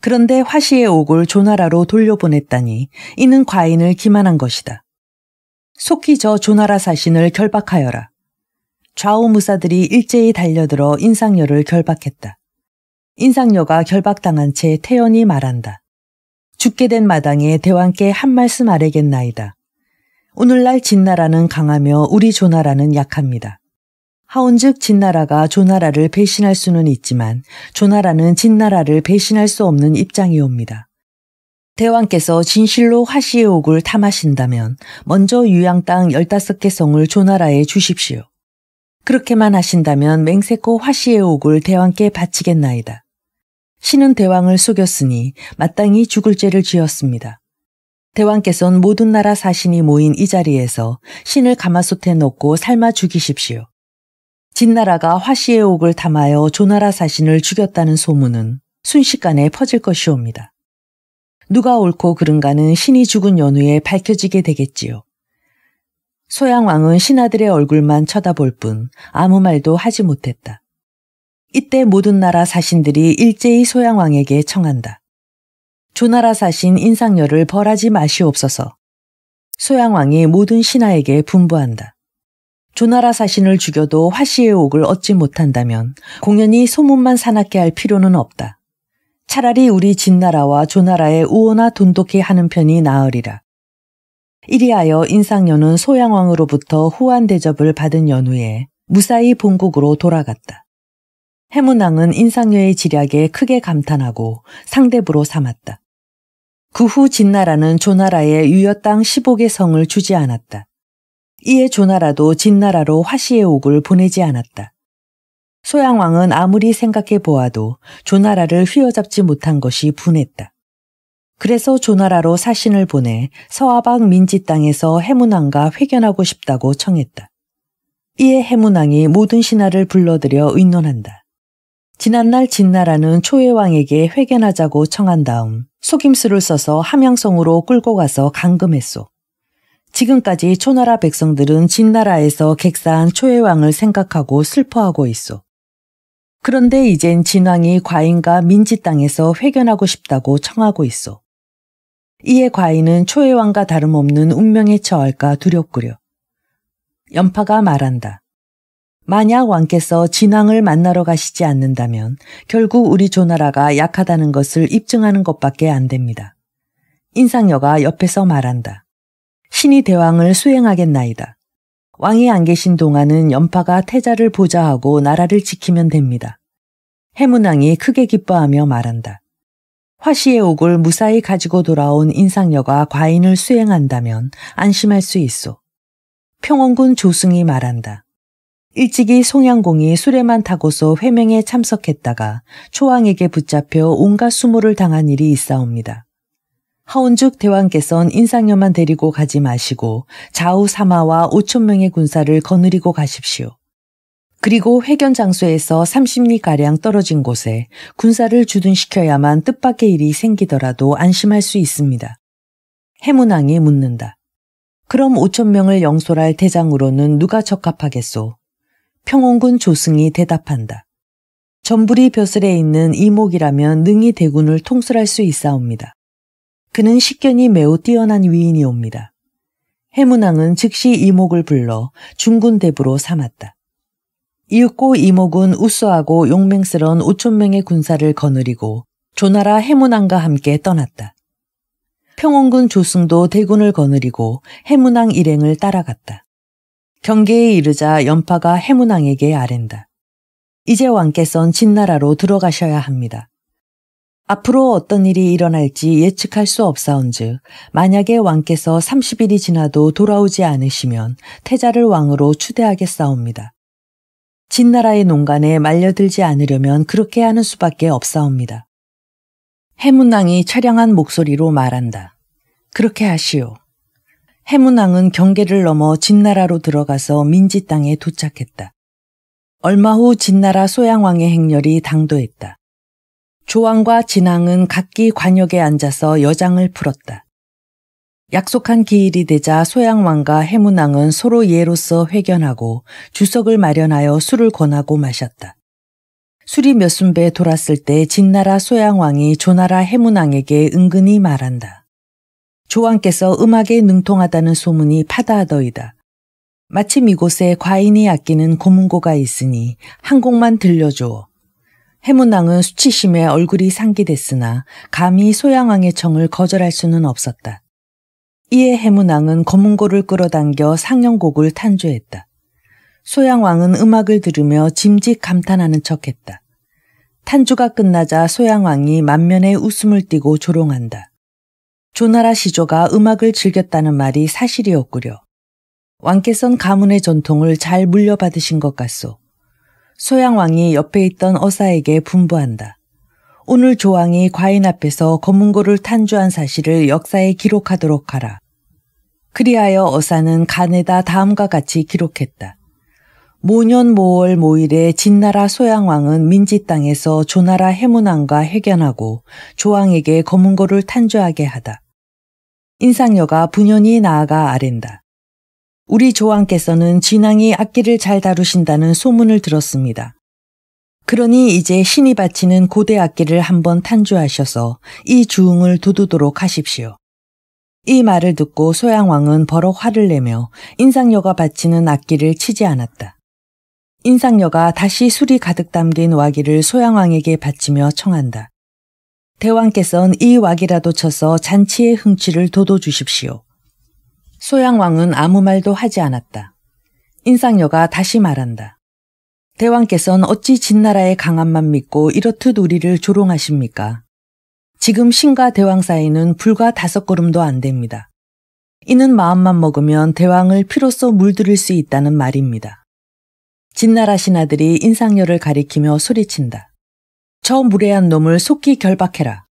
그런데 화시의 옥을 조나라로 돌려보냈다니 이는 과인을 기만한 것이다. 속히 저 조나라 사신을 결박하여라. 좌우 무사들이 일제히 달려들어 인상녀를 결박했다. 인상녀가 결박당한 채 태연이 말한다. 죽게 된 마당에 대왕께 한 말씀 아래겠나이다. 오늘날 진나라는 강하며 우리 조나라는 약합니다. 하온즉 진나라가 조나라를 배신할 수는 있지만 조나라는 진나라를 배신할 수 없는 입장이옵니다. 대왕께서 진실로 화시의 옥을 탐하신다면 먼저 유양 땅 15개 성을 조나라에 주십시오. 그렇게만 하신다면 맹세코 화시의 옥을 대왕께 바치겠나이다. 신은 대왕을 속였으니 마땅히 죽을 죄를 지었습니다. 대왕께서는 모든 나라 사신이 모인 이 자리에서 신을 가마솥에 넣고 삶아 죽이십시오. 진나라가 화씨의 옥을 담아여 조나라 사신을 죽였다는 소문은 순식간에 퍼질 것이옵니다. 누가 옳고 그른가는 신이 죽은 연후에 밝혀지게 되겠지요. 소양왕은 신하들의 얼굴만 쳐다볼 뿐 아무 말도 하지 못했다. 이때 모든 나라 사신들이 일제히 소양왕에게 청한다. 조나라 사신 인상열을 벌하지 마시옵소서. 소양왕이 모든 신하에게 분부한다. 조나라 사신을 죽여도 화씨의 옥을 얻지 못한다면 공연히 소문만 사납게 할 필요는 없다. 차라리 우리 진나라와 조나라의 우호나 돈독히 하는 편이 나으리라. 이리하여 인상연은 소양왕으로부터 후한 대접을 받은 연후에 무사히 본국으로 돌아갔다. 해문왕은 인상녀의 지략에 크게 감탄하고 상대부로 삼았다. 그 후 진나라는 조나라의 유여 땅 15개 성을 주지 않았다. 이에 조나라도 진나라로 화시의 옥을 보내지 않았다. 소양왕은 아무리 생각해 보아도 조나라를 휘어잡지 못한 것이 분했다. 그래서 조나라로 사신을 보내 서아방 민지 땅에서 해문왕과 회견하고 싶다고 청했다. 이에 해문왕이 모든 신하를 불러들여 의논한다. 지난날 진나라는 초회왕에게 회견하자고 청한 다음 속임수를 써서 함양성으로 끌고 가서 감금했소. 지금까지 초나라 백성들은 진나라에서 객사한 초혜왕을 생각하고 슬퍼하고 있어. 그런데 이젠 진왕이 과인과 민지 땅에서 회견하고 싶다고 청하고 있어. 이에 과인은 초혜왕과 다름없는 운명에 처할까 두렵구려. 연파가 말한다. 만약 왕께서 진왕을 만나러 가시지 않는다면 결국 우리 조나라가 약하다는 것을 입증하는 것밖에 안 됩니다. 인상여가 옆에서 말한다. 신이 대왕을 수행하겠나이다. 왕이 안 계신 동안은 연파가 태자를 보좌하고 나라를 지키면 됩니다. 해문왕이 크게 기뻐하며 말한다. 화시의 옥을 무사히 가지고 돌아온 인상녀가 과인을 수행한다면 안심할 수 있소. 평원군 조승이 말한다. 일찍이 송양공이 수레만 타고서 회명에 참석했다가 초왕에게 붙잡혀 온갖 수모를 당한 일이 있사옵니다. 하운즉 대왕께선 인상녀만 데리고 가지 마시고 좌우 사마와 5천 명의 군사를 거느리고 가십시오. 그리고 회견 장소에서 30리가량 떨어진 곳에 군사를 주둔시켜야만 뜻밖의 일이 생기더라도 안심할 수 있습니다. 해문왕이 묻는다. 그럼 5천 명을 영솔할 대장으로는 누가 적합하겠소? 평온군 조승이 대답한다. 전부리 벼슬에 있는 이목이라면 능히 대군을 통솔할 수 있사옵니다. 그는 식견이 매우 뛰어난 위인이 옵니다. 해문왕은 즉시 이목을 불러 중군대부로 삼았다. 이윽고 이목은 우수하고 용맹스러운 5천명의 군사를 거느리고 조나라 해문왕과 함께 떠났다. 평원군 조승도 대군을 거느리고 해문왕 일행을 따라갔다. 경계에 이르자 연파가 해문왕에게 아랜다. 이제 왕께선 진나라로 들어가셔야 합니다. 앞으로 어떤 일이 일어날지 예측할 수 없사온즉 만약에 왕께서 30일이 지나도 돌아오지 않으시면 태자를 왕으로 추대하겠사옵니다. 진나라의 농간에 말려들지 않으려면 그렇게 하는 수밖에 없사옵니다. 해문왕이 차량한 목소리로 말한다. 그렇게 하시오. 해문왕은 경계를 넘어 진나라로 들어가서 민지 땅에 도착했다. 얼마 후 진나라 소양왕의 행렬이 당도했다. 조왕과 진왕은 각기 관역에 앉아서 여장을 풀었다. 약속한 기일이 되자 소양왕과 해문왕은 서로 예로써 회견하고 주석을 마련하여 술을 권하고 마셨다. 술이 몇 순배 돌았을 때 진나라 소양왕이 조나라 해문왕에게 은근히 말한다. 조왕께서 음악에 능통하다는 소문이 파다하더이다. 마침 이곳에 과인이 아끼는 고문고가 있으니 한 곡만 들려줘. 해문왕은 수치심에 얼굴이 상기됐으나 감히 소양왕의 청을 거절할 수는 없었다. 이에 해문왕은 검은고를 끌어당겨 상영곡을 탄주했다. 소양왕은 음악을 들으며 짐짓 감탄하는 척했다. 탄주가 끝나자 소양왕이 만면에 웃음을 띠고 조롱한다. 조나라 시조가 음악을 즐겼다는 말이 사실이었구려. 왕께선 가문의 전통을 잘 물려받으신 것 같소. 소양왕이 옆에 있던 어사에게 분부한다. 오늘 조왕이 과인 앞에서 검은고를 탄주한 사실을 역사에 기록하도록 하라. 그리하여 어사는 간에다 다음과 같이 기록했다. 모년 모월 모일에 진나라 소양왕은 민지 땅에서 조나라 해문왕과 해견하고 조왕에게 검은고를 탄주하게 하다. 인상녀가 분연히 나아가 아랜다. 우리 조왕께서는 진왕이 악기를 잘 다루신다는 소문을 들었습니다. 그러니 이제 신이 바치는 고대 악기를 한번 탄주하셔서 이 주흥을 도두도록 하십시오. 이 말을 듣고 소양왕은 버럭 화를 내며 인상녀가 바치는 악기를 치지 않았다. 인상녀가 다시 술이 가득 담긴 와기를 소양왕에게 바치며 청한다. 대왕께서는 이 와기라도 쳐서 잔치의 흥취를 돋워 주십시오. 소양왕은 아무 말도 하지 않았다. 인상녀가 다시 말한다. 대왕께서는 어찌 진나라의 강함만 믿고 이렇듯 우리를 조롱하십니까? 지금 신과 대왕 사이는 불과 다섯 걸음도 안 됩니다. 이는 마음만 먹으면 대왕을 피로써 물들일 수 있다는 말입니다. 진나라 신하들이 인상녀를 가리키며 소리친다. 저 무례한 놈을 속히 결박해라.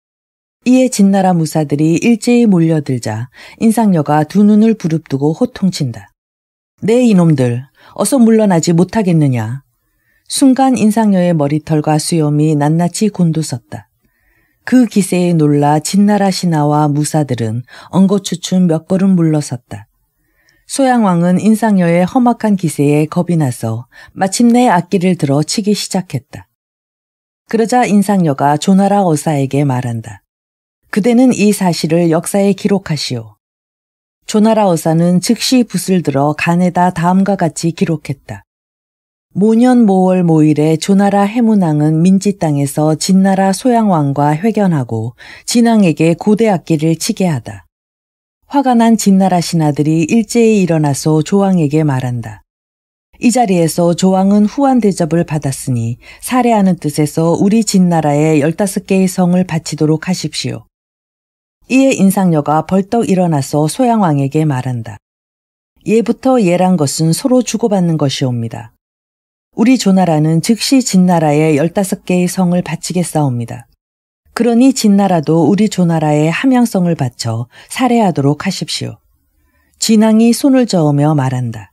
이에 진나라 무사들이 일제히 몰려들자 인상녀가 두 눈을 부릅뜨고 호통친다. 내 네, 이놈들, 어서 물러나지 못하겠느냐. 순간 인상녀의 머리털과 수염이 낱낱이 곤두섰다. 그 기세에 놀라 진나라 신하와 무사들은 엉거추춤 몇 걸음 물러섰다. 소양왕은 인상녀의 험악한 기세에 겁이 나서 마침내 악기를 들어 치기 시작했다. 그러자 인상녀가 조나라 어사에게 말한다. 그대는 이 사실을 역사에 기록하시오. 조나라 어사는 즉시 붓을 들어 간에다 다음과 같이 기록했다. 모년 모월 모일에 조나라 해문왕은 민지 땅에서 진나라 소양왕과 회견하고 진왕에게 고대 악기를 치게 하다. 화가 난 진나라 신하들이 일제히 일어나서 조왕에게 말한다. 이 자리에서 조왕은 후한 대접을 받았으니 살해하는 뜻에서 우리 진나라에 15개의 성을 바치도록 하십시오. 이에 인상녀가 벌떡 일어나서 소양왕에게 말한다. 예부터 예란 것은 서로 주고받는 것이옵니다. 우리 조나라는 즉시 진나라의 15개의 성을 바치겠사옵니다. 그러니 진나라도 우리 조나라의 함양성을 바쳐 살해하도록 하십시오. 진왕이 손을 저으며 말한다.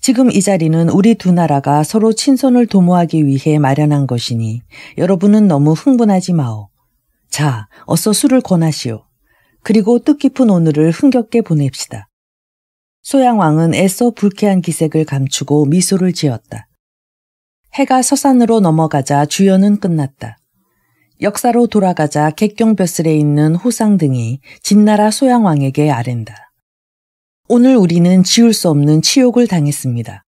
지금 이 자리는 우리 두 나라가 서로 친손을 도모하기 위해 마련한 것이니 여러분은 너무 흥분하지 마오. 자, 어서 술을 권하시오. 그리고 뜻깊은 오늘을 흥겹게 보냅시다. 소양왕은 애써 불쾌한 기색을 감추고 미소를 지었다. 해가 서산으로 넘어가자 주연은 끝났다. 역사로 돌아가자 객경벼슬에 있는 호상 등이 진나라 소양왕에게 아랜다. 오늘 우리는 지울 수 없는 치욕을 당했습니다.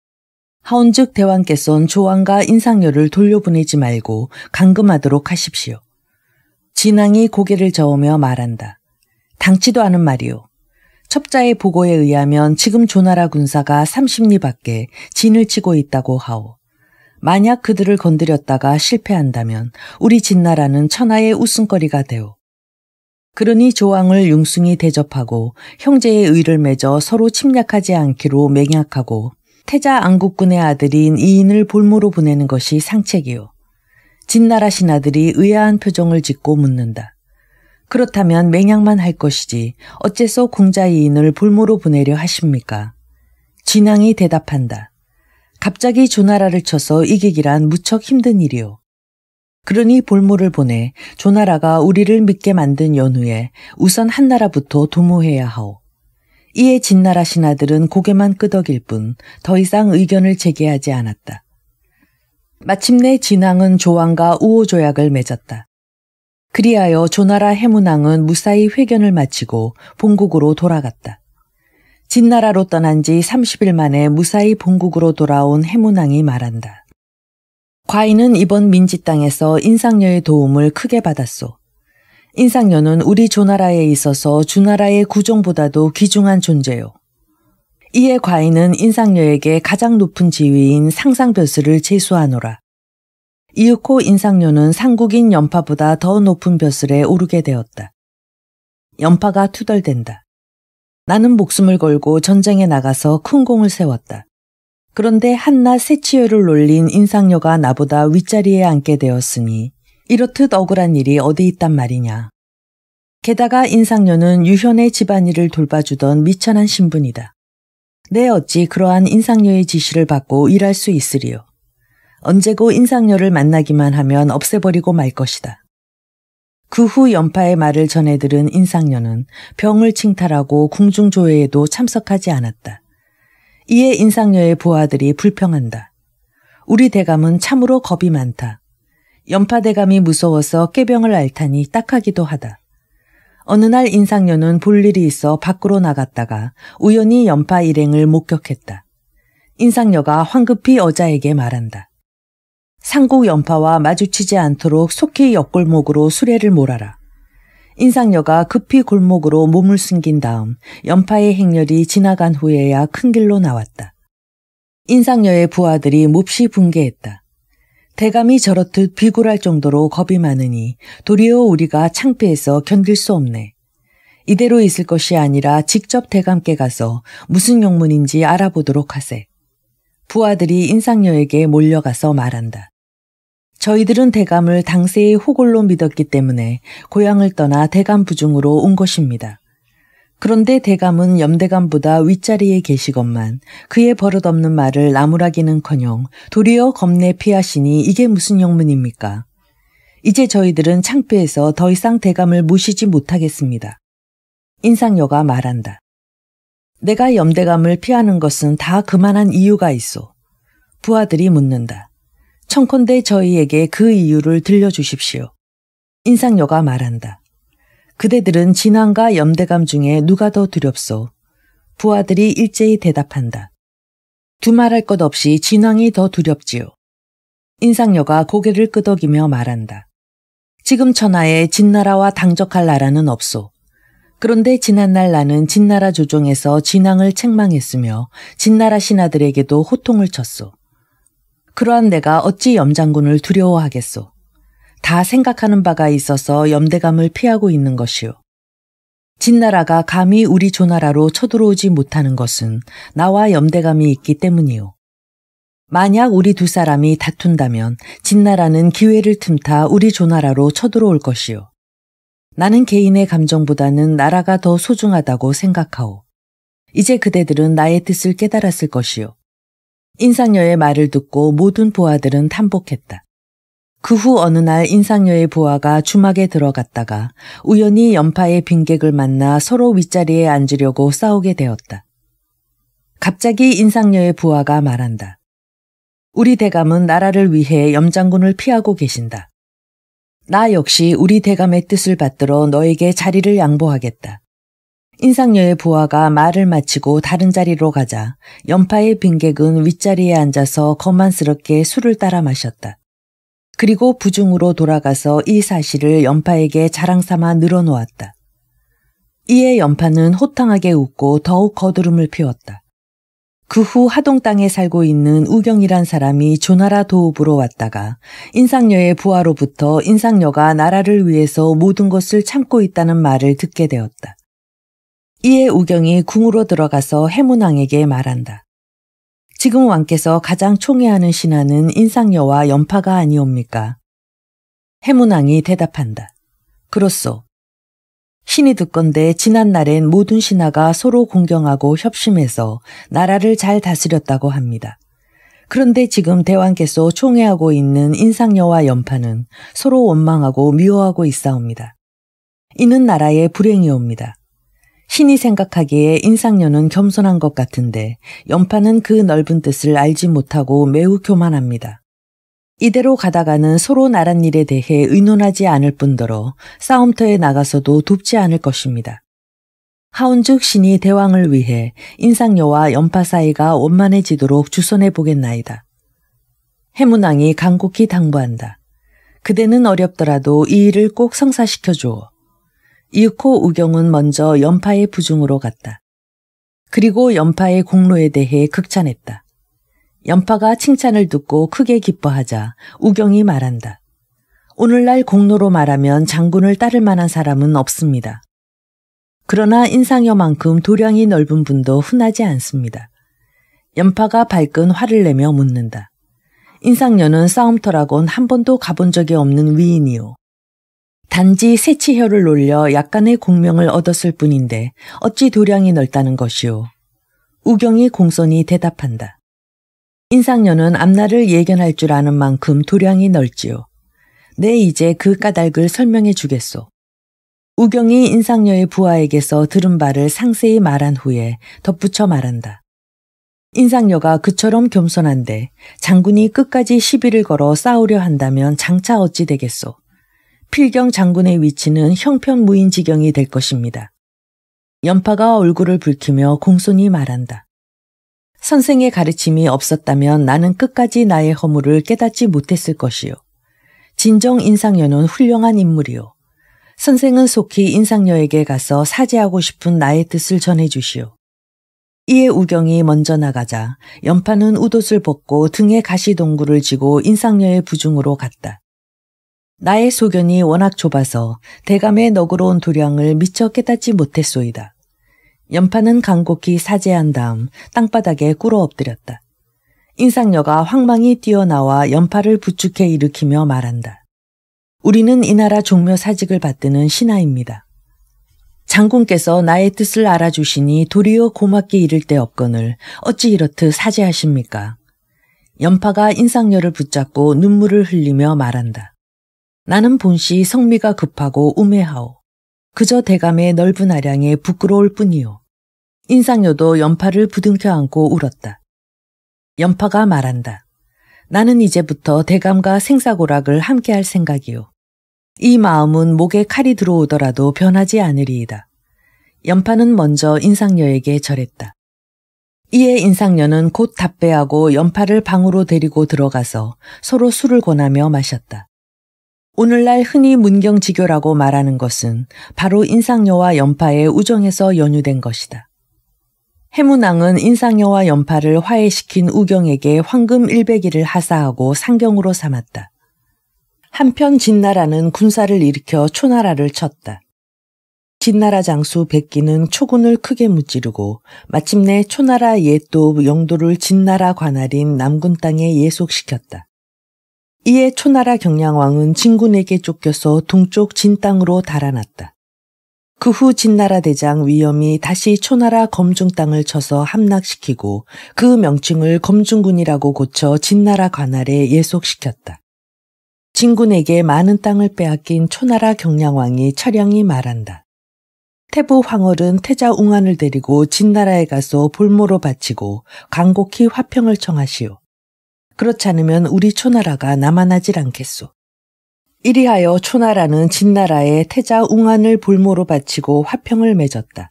하온즉 대왕께선 조왕과 인상열을 돌려보내지 말고 감금하도록 하십시오. 진왕이 고개를 저으며 말한다. 당치도 않은 말이오. 첩자의 보고에 의하면 지금 조나라 군사가 30리 밖에 진을 치고 있다고 하오. 만약 그들을 건드렸다가 실패한다면 우리 진나라는 천하의 웃음거리가 되오. 그러니 조왕을 융숭이 대접하고 형제의 의를 맺어 서로 침략하지 않기로 맹약하고 태자 안국군의 아들인 이인을 볼모로 보내는 것이 상책이오 진나라 신하들이 의아한 표정을 짓고 묻는다. 그렇다면 맹약만할 것이지 어째서 공자이인을 볼모로 보내려 하십니까? 진앙이 대답한다. 갑자기 조나라를 쳐서 이기기란 무척 힘든 일이오. 그러니 볼모를 보내 조나라가 우리를 믿게 만든 연후에 우선 한나라부터 도모해야 하오. 이에 진나라 신하들은 고개만 끄덕일 뿐 더 이상 의견을 제기하지 않았다. 마침내 진왕은 조왕과 우호 조약을 맺었다. 그리하여 조나라 해문왕은 무사히 회견을 마치고 본국으로 돌아갔다. 진나라로 떠난 지 30일 만에 무사히 본국으로 돌아온 해문왕이 말한다. 과인은 이번 민지 땅에서 인상녀의 도움을 크게 받았소. 인상녀는 우리 조나라에 있어서 주나라의 구종보다도 귀중한 존재요. 이에 과인은 인상녀에게 가장 높은 지위인 상상벼슬을 제수하노라. 이윽고 인상료는 상국인 연파보다 더 높은 벼슬에 오르게 되었다. 연파가 투덜댄다. 나는 목숨을 걸고 전쟁에 나가서 큰 공을 세웠다. 그런데 한낱 새치열을 놀린 인상녀가 나보다 윗자리에 앉게 되었으니 이렇듯 억울한 일이 어디 있단 말이냐. 게다가 인상녀는 유현의 집안일을 돌봐주던 미천한 신분이다. 내 어찌 그러한 인상녀의 지시를 받고 일할 수 있으리요. 언제고 인상녀를 만나기만 하면 없애버리고 말 것이다. 그 후 연파의 말을 전해 들은 인상녀는 병을 칭탈하고 궁중조회에도 참석하지 않았다. 이에 인상녀의 부하들이 불평한다. 우리 대감은 참으로 겁이 많다. 연파 대감이 무서워서 깨병을 앓다니 딱하기도 하다. 어느 날 인상녀는 볼 일이 있어 밖으로 나갔다가 우연히 연파 일행을 목격했다. 인상녀가 황급히 여자에게 말한다. 상국 연파와 마주치지 않도록 속히 옆골목으로 수레를 몰아라. 인상녀가 급히 골목으로 몸을 숨긴 다음 연파의 행렬이 지나간 후에야 큰 길로 나왔다. 인상녀의 부하들이 몹시 붕괴했다. 대감이 저렇듯 비굴할 정도로 겁이 많으니 도리어 우리가 창피해서 견딜 수 없네. 이대로 있을 것이 아니라 직접 대감께 가서 무슨 용문인지 알아보도록 하세. 부하들이 인상녀에게 몰려가서 말한다. 저희들은 대감을 당세의 호골로 믿었기 때문에 고향을 떠나 대감 부중으로 온 것입니다. 그런데 대감은 염대감보다 윗자리에 계시건만 그의 버릇없는 말을 나무라기는커녕 도리어 겁내 피하시니 이게 무슨 영문입니까? 이제 저희들은 창피해서 더 이상 대감을 모시지 못하겠습니다. 인상여가 말한다. 내가 염대감을 피하는 것은 다 그만한 이유가 있어. 부하들이 묻는다. 청컨대 저희에게 그 이유를 들려주십시오. 인상녀가 말한다. 그대들은 진앙과 염대감 중에 누가 더 두렵소? 부하들이 일제히 대답한다. 두말할 것 없이 진앙이 더 두렵지요. 인상녀가 고개를 끄덕이며 말한다. 지금 천하에 진나라와 당적할 나라는 없소. 그런데 지난날 나는 진나라 조정에서 진앙을 책망했으며 진나라 신하들에게도 호통을 쳤소. 그러한 내가 어찌 염장군을 두려워하겠소. 다 생각하는 바가 있어서 염대감을 피하고 있는 것이요. 진나라가 감히 우리 조나라로 쳐들어오지 못하는 것은 나와 염대감이 있기 때문이요. 만약 우리 두 사람이 다툰다면 진나라는 기회를 틈타 우리 조나라로 쳐들어올 것이요. 나는 개인의 감정보다는 나라가 더 소중하다고 생각하오. 이제 그대들은 나의 뜻을 깨달았을 것이요. 인상녀의 말을 듣고 모든 부하들은 탐복했다. 그 후 어느 날 인상녀의 부하가 주막에 들어갔다가 우연히 연파의 빈객을 만나 서로 윗자리에 앉으려고 싸우게 되었다. 갑자기 인상녀의 부하가 말한다. 우리 대감은 나라를 위해 염장군을 피하고 계신다. 나 역시 우리 대감의 뜻을 받들어 너에게 자리를 양보하겠다. 인상녀의 부하가 말을 마치고 다른 자리로 가자 연파의 빈객은 윗자리에 앉아서 거만스럽게 술을 따라 마셨다. 그리고 부중으로 돌아가서 이 사실을 연파에게 자랑삼아 늘어놓았다. 이에 연파는 호탕하게 웃고 더욱 거두름을 피웠다. 그 후 하동 땅에 살고 있는 우경이란 사람이 조나라 도읍으로 왔다가 인상녀의 부하로부터 인상녀가 나라를 위해서 모든 것을 참고 있다는 말을 듣게 되었다. 이에 우경이 궁으로 들어가서 해문왕에게 말한다. 지금 왕께서 가장 총애하는 신하는 인상녀와 연파가 아니옵니까? 해문왕이 대답한다. 그렇소. 신이 듣건데 지난 날엔 모든 신하가 서로 공경하고 협심해서 나라를 잘 다스렸다고 합니다. 그런데 지금 대왕께서 총애하고 있는 인상녀와 연파는 서로 원망하고 미워하고 있사옵니다. 이는 나라의 불행이옵니다. 신이 생각하기에 인상녀는 겸손한 것 같은데 연파는 그 넓은 뜻을 알지 못하고 매우 교만합니다. 이대로 가다가는 서로 나란 일에 대해 의논하지 않을 뿐더러 싸움터에 나가서도 돕지 않을 것입니다. 하운즉 신이 대왕을 위해 인상녀와 연파 사이가 원만해지도록 주선해 보겠나이다. 해문왕이 간곡히 당부한다. 그대는 어렵더라도 이 일을 꼭 성사시켜 주어. 이윽고 우경은 먼저 연파의 부중으로 갔다. 그리고 연파의 공로에 대해 극찬했다. 연파가 칭찬을 듣고 크게 기뻐하자 우경이 말한다. 오늘날 공로로 말하면 장군을 따를 만한 사람은 없습니다. 그러나 인상여만큼 도량이 넓은 분도 흔하지 않습니다. 연파가 발끈 화를 내며 묻는다. 인상녀는 싸움터라곤 한 번도 가본 적이 없는 위인이오 단지 세치혀를 놀려 약간의 공명을 얻었을 뿐인데 어찌 도량이 넓다는 것이오. 우경이 공손히 대답한다. 인상녀는 앞날을 예견할 줄 아는 만큼 도량이 넓지요. 내 이제 그 까닭을 설명해 주겠소. 우경이 인상녀의 부하에게서 들은 바를 상세히 말한 후에 덧붙여 말한다. 인상녀가 그처럼 겸손한데 장군이 끝까지 시비를 걸어 싸우려 한다면 장차 어찌 되겠소. 필경 장군의 위치는 형편무인 지경이 될 것입니다. 연파가 얼굴을 붉히며 공손히 말한다. 선생의 가르침이 없었다면 나는 끝까지 나의 허물을 깨닫지 못했을 것이요. 진정 인상녀는 훌륭한 인물이요. 선생은 속히 인상녀에게 가서 사죄하고 싶은 나의 뜻을 전해주시오. 이에 우경이 먼저 나가자 연파는 우옷을 벗고 등에 가시동굴을 지고 인상녀의 부중으로 갔다. 나의 소견이 워낙 좁아서 대감의 너그러운 도량을 미처 깨닫지 못했소이다. 연판은 간곡히 사죄한 다음 땅바닥에 꿇어 엎드렸다. 인상녀가 황망히 뛰어나와 연파를 부축해 일으키며 말한다. 우리는 이 나라 종묘 사직을 받드는 신하입니다. 장군께서 나의 뜻을 알아주시니 도리어 고맙게 이를 때 없건을 어찌 이렇듯 사죄하십니까? 연파가 인상녀를 붙잡고 눈물을 흘리며 말한다. 나는 본시 성미가 급하고 우매하오. 그저 대감의 넓은 아량에 부끄러울 뿐이오 인상여도 연파를 부둥켜 안고 울었다. 연파가 말한다. 나는 이제부터 대감과 생사고락을 함께할 생각이오이 마음은 목에 칼이 들어오더라도 변하지 않으리이다. 연파는 먼저 인상녀에게 절했다. 이에 인상녀는 곧 답배하고 연파를 방으로 데리고 들어가서 서로 술을 권하며 마셨다. 오늘날 흔히 문경지교라고 말하는 것은 바로 인상여와 연파의 우정에서 연유된 것이다. 해문왕은 인상여와 연파를 화해시킨 우경에게 황금 100일을 하사하고 상경으로 삼았다. 한편 진나라는 군사를 일으켜 초나라를 쳤다. 진나라 장수 백기는 초군을 크게 무찌르고 마침내 초나라 옛도 영도를 진나라 관할인 남군 땅에 예속시켰다. 이에 초나라 경량왕은 진군에게 쫓겨서 동쪽 진 땅으로 달아났다. 그 후 진나라 대장 위엄이 다시 초나라 검중 땅을 쳐서 함락시키고 그 명칭을 검중군이라고 고쳐 진나라 관할에 예속시켰다. 진군에게 많은 땅을 빼앗긴 초나라 경량왕이 차량이 말한다. 태부 황월은 태자 웅안을 데리고 진나라에 가서 볼모로 바치고 간곡히 화평을 청하시오. 그렇지 않으면 우리 초나라가 남아나질 않겠소. 이리하여 초나라는 진나라의 태자 웅안을 볼모로 바치고 화평을 맺었다.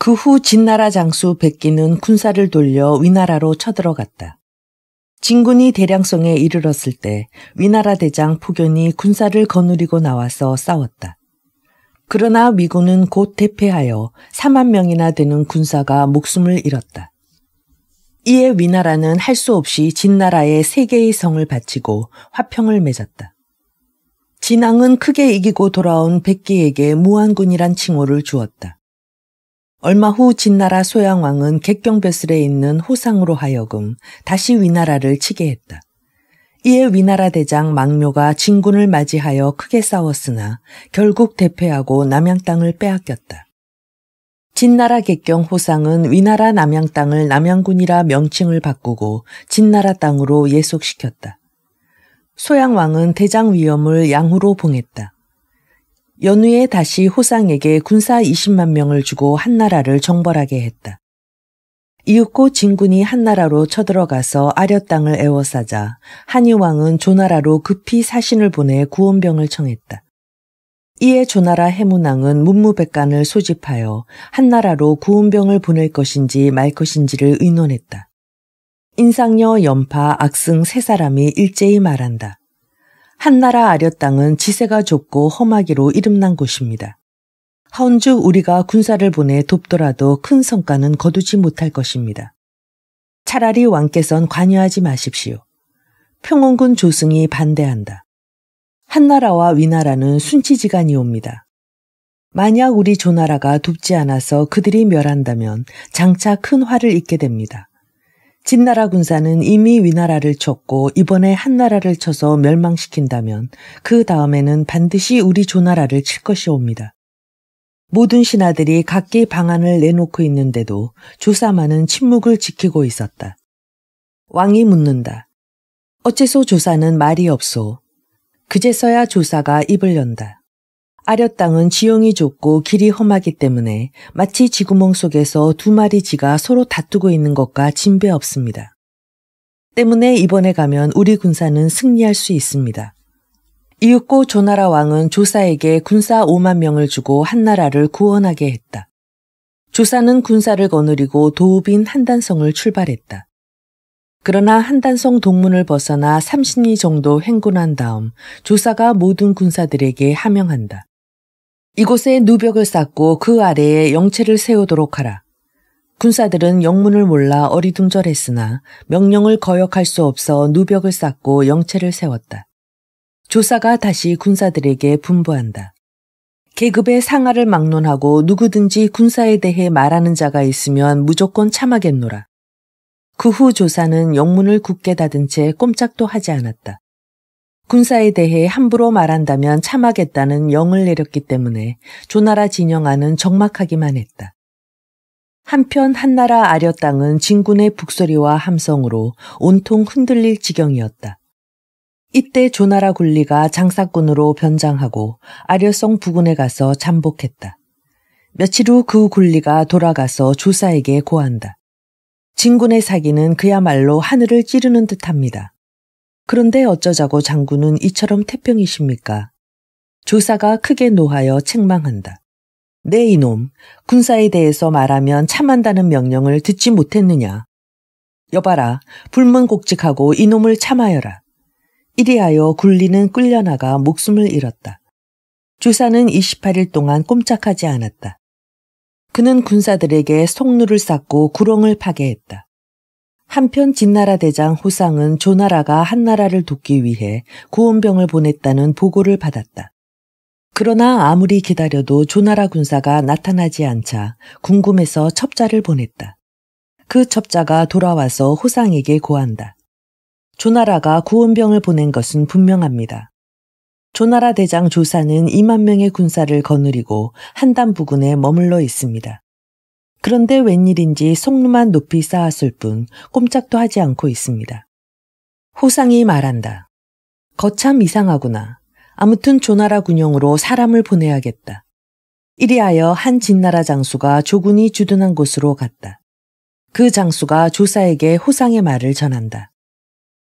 그 후 진나라 장수 백기는 군사를 돌려 위나라로 쳐들어갔다. 진군이 대량성에 이르렀을 때 위나라 대장 포견이 군사를 거느리고 나와서 싸웠다. 그러나 위군은곧 대패하여 4만 명이나 되는 군사가 목숨을 잃었다. 이에 위나라는 할 수 없이 진나라에 세 개의 성을 바치고 화평을 맺었다. 진왕은 크게 이기고 돌아온 백기에게 무한군이란 칭호를 주었다. 얼마 후 진나라 소양왕은 객경벼슬에 있는 호상으로 하여금 다시 위나라를 치게 했다. 이에 위나라 대장 망묘가 진군을 맞이하여 크게 싸웠으나 결국 대패하고 남양 땅을 빼앗겼다. 진나라 객경 호상은 위나라 남양 땅을 남양군이라 명칭을 바꾸고 진나라 땅으로 예속시켰다. 소양왕은 대장 위엄을 양후로 봉했다. 연후에 다시 호상에게 군사 20만 명을 주고 한나라를 정벌하게 했다. 이윽고 진군이 한나라로 쳐들어가서 아려 땅을 애워싸자 한이왕은 조나라로 급히 사신을 보내 구원병을 청했다. 이에 조나라 해문왕은 문무백관을 소집하여 한나라로 구운병을 보낼 것인지 말 것인지를 의논했다. 인상녀 연파 악승 세 사람이 일제히 말한다. 한나라 아려땅은 지세가 좁고 험하기로 이름난 곳입니다. 헌주 우리가 군사를 보내 돕더라도 큰 성과는 거두지 못할 것입니다. 차라리 왕께선 관여하지 마십시오. 평원군 조승이 반대한다. 한나라와 위나라는 순치지간이옵니다. 만약 우리 조나라가 돕지 않아서 그들이 멸한다면 장차 큰 화를 입게 됩니다. 진나라 군사는 이미 위나라를 쳤고 이번에 한나라를 쳐서 멸망시킨다면 그 다음에는 반드시 우리 조나라를 칠 것이옵니다. 모든 신하들이 각기 방안을 내놓고 있는데도 조사만은 침묵을 지키고 있었다. 왕이 묻는다. 어째서 조사는 말이 없소. 그제서야 조사가 입을 연다. 아려 땅은 지형이 좁고 길이 험하기 때문에 마치 지구멍 속에서 두 마리 쥐가 서로 다투고 있는 것과 진배 없습니다. 때문에 이번에 가면 우리 군사는 승리할 수 있습니다. 이윽고 조나라 왕은 조사에게 군사 5만 명을 주고 한나라를 구원하게 했다. 조사는 군사를 거느리고 도우빈 한단성을 출발했다. 그러나 한단성 동문을 벗어나 30리 정도 행군한 다음 조사가 모든 군사들에게 하명한다. 이곳에 누벽을 쌓고 그 아래에 영체를 세우도록 하라. 군사들은 영문을 몰라 어리둥절했으나 명령을 거역할 수 없어 누벽을 쌓고 영체를 세웠다. 조사가 다시 군사들에게 분부한다. 계급의 상하를 막론하고 누구든지 군사에 대해 말하는 자가 있으면 무조건 참하겠노라. 그후 조사는 영문을 굳게 닫은 채 꼼짝도 하지 않았다. 군사에 대해 함부로 말한다면 참하겠다는 영을 내렸기 때문에 조나라 진영안은 적막하기만 했다. 한편 한나라 아려 땅은 진군의 북소리와 함성으로 온통 흔들릴 지경이었다. 이때 조나라 군리가 장사꾼으로 변장하고 아려성 부근에 가서 잠복했다. 며칠 후 그 군리가 돌아가서 조사에게 고한다. 진군의 사기는 그야말로 하늘을 찌르는 듯합니다. 그런데 어쩌자고 장군은 이처럼 태평이십니까? 조사가 크게 노하여 책망한다. 내 네, 이놈, 군사에 대해서 말하면 참한다는 명령을 듣지 못했느냐. 여봐라, 불문곡직하고 이놈을 참하여라. 이리하여 굴리는 끌려나가 목숨을 잃었다. 조사는 28일 동안 꼼짝하지 않았다. 그는 군사들에게 속루를 쌓고 구렁을 파괴했다. 한편 진나라 대장 호상은 조나라가 한나라를 돕기 위해 구원병을 보냈다는 보고를 받았다. 그러나 아무리 기다려도 조나라 군사가 나타나지 않자 궁금해서 첩자를 보냈다. 그 첩자가 돌아와서 호상에게 고한다. 조나라가 구원병을 보낸 것은 분명합니다. 조나라 대장 조사는 2만 명의 군사를 거느리고 한담 부근에 머물러 있습니다. 그런데 웬일인지 속루만 높이 쌓았을 뿐 꼼짝도 하지 않고 있습니다. 호상이 말한다. 거참 이상하구나. 아무튼 조나라 군영으로 사람을 보내야겠다. 이리하여 한 진나라 장수가 조군이 주둔한 곳으로 갔다. 그 장수가 조사에게 호상의 말을 전한다.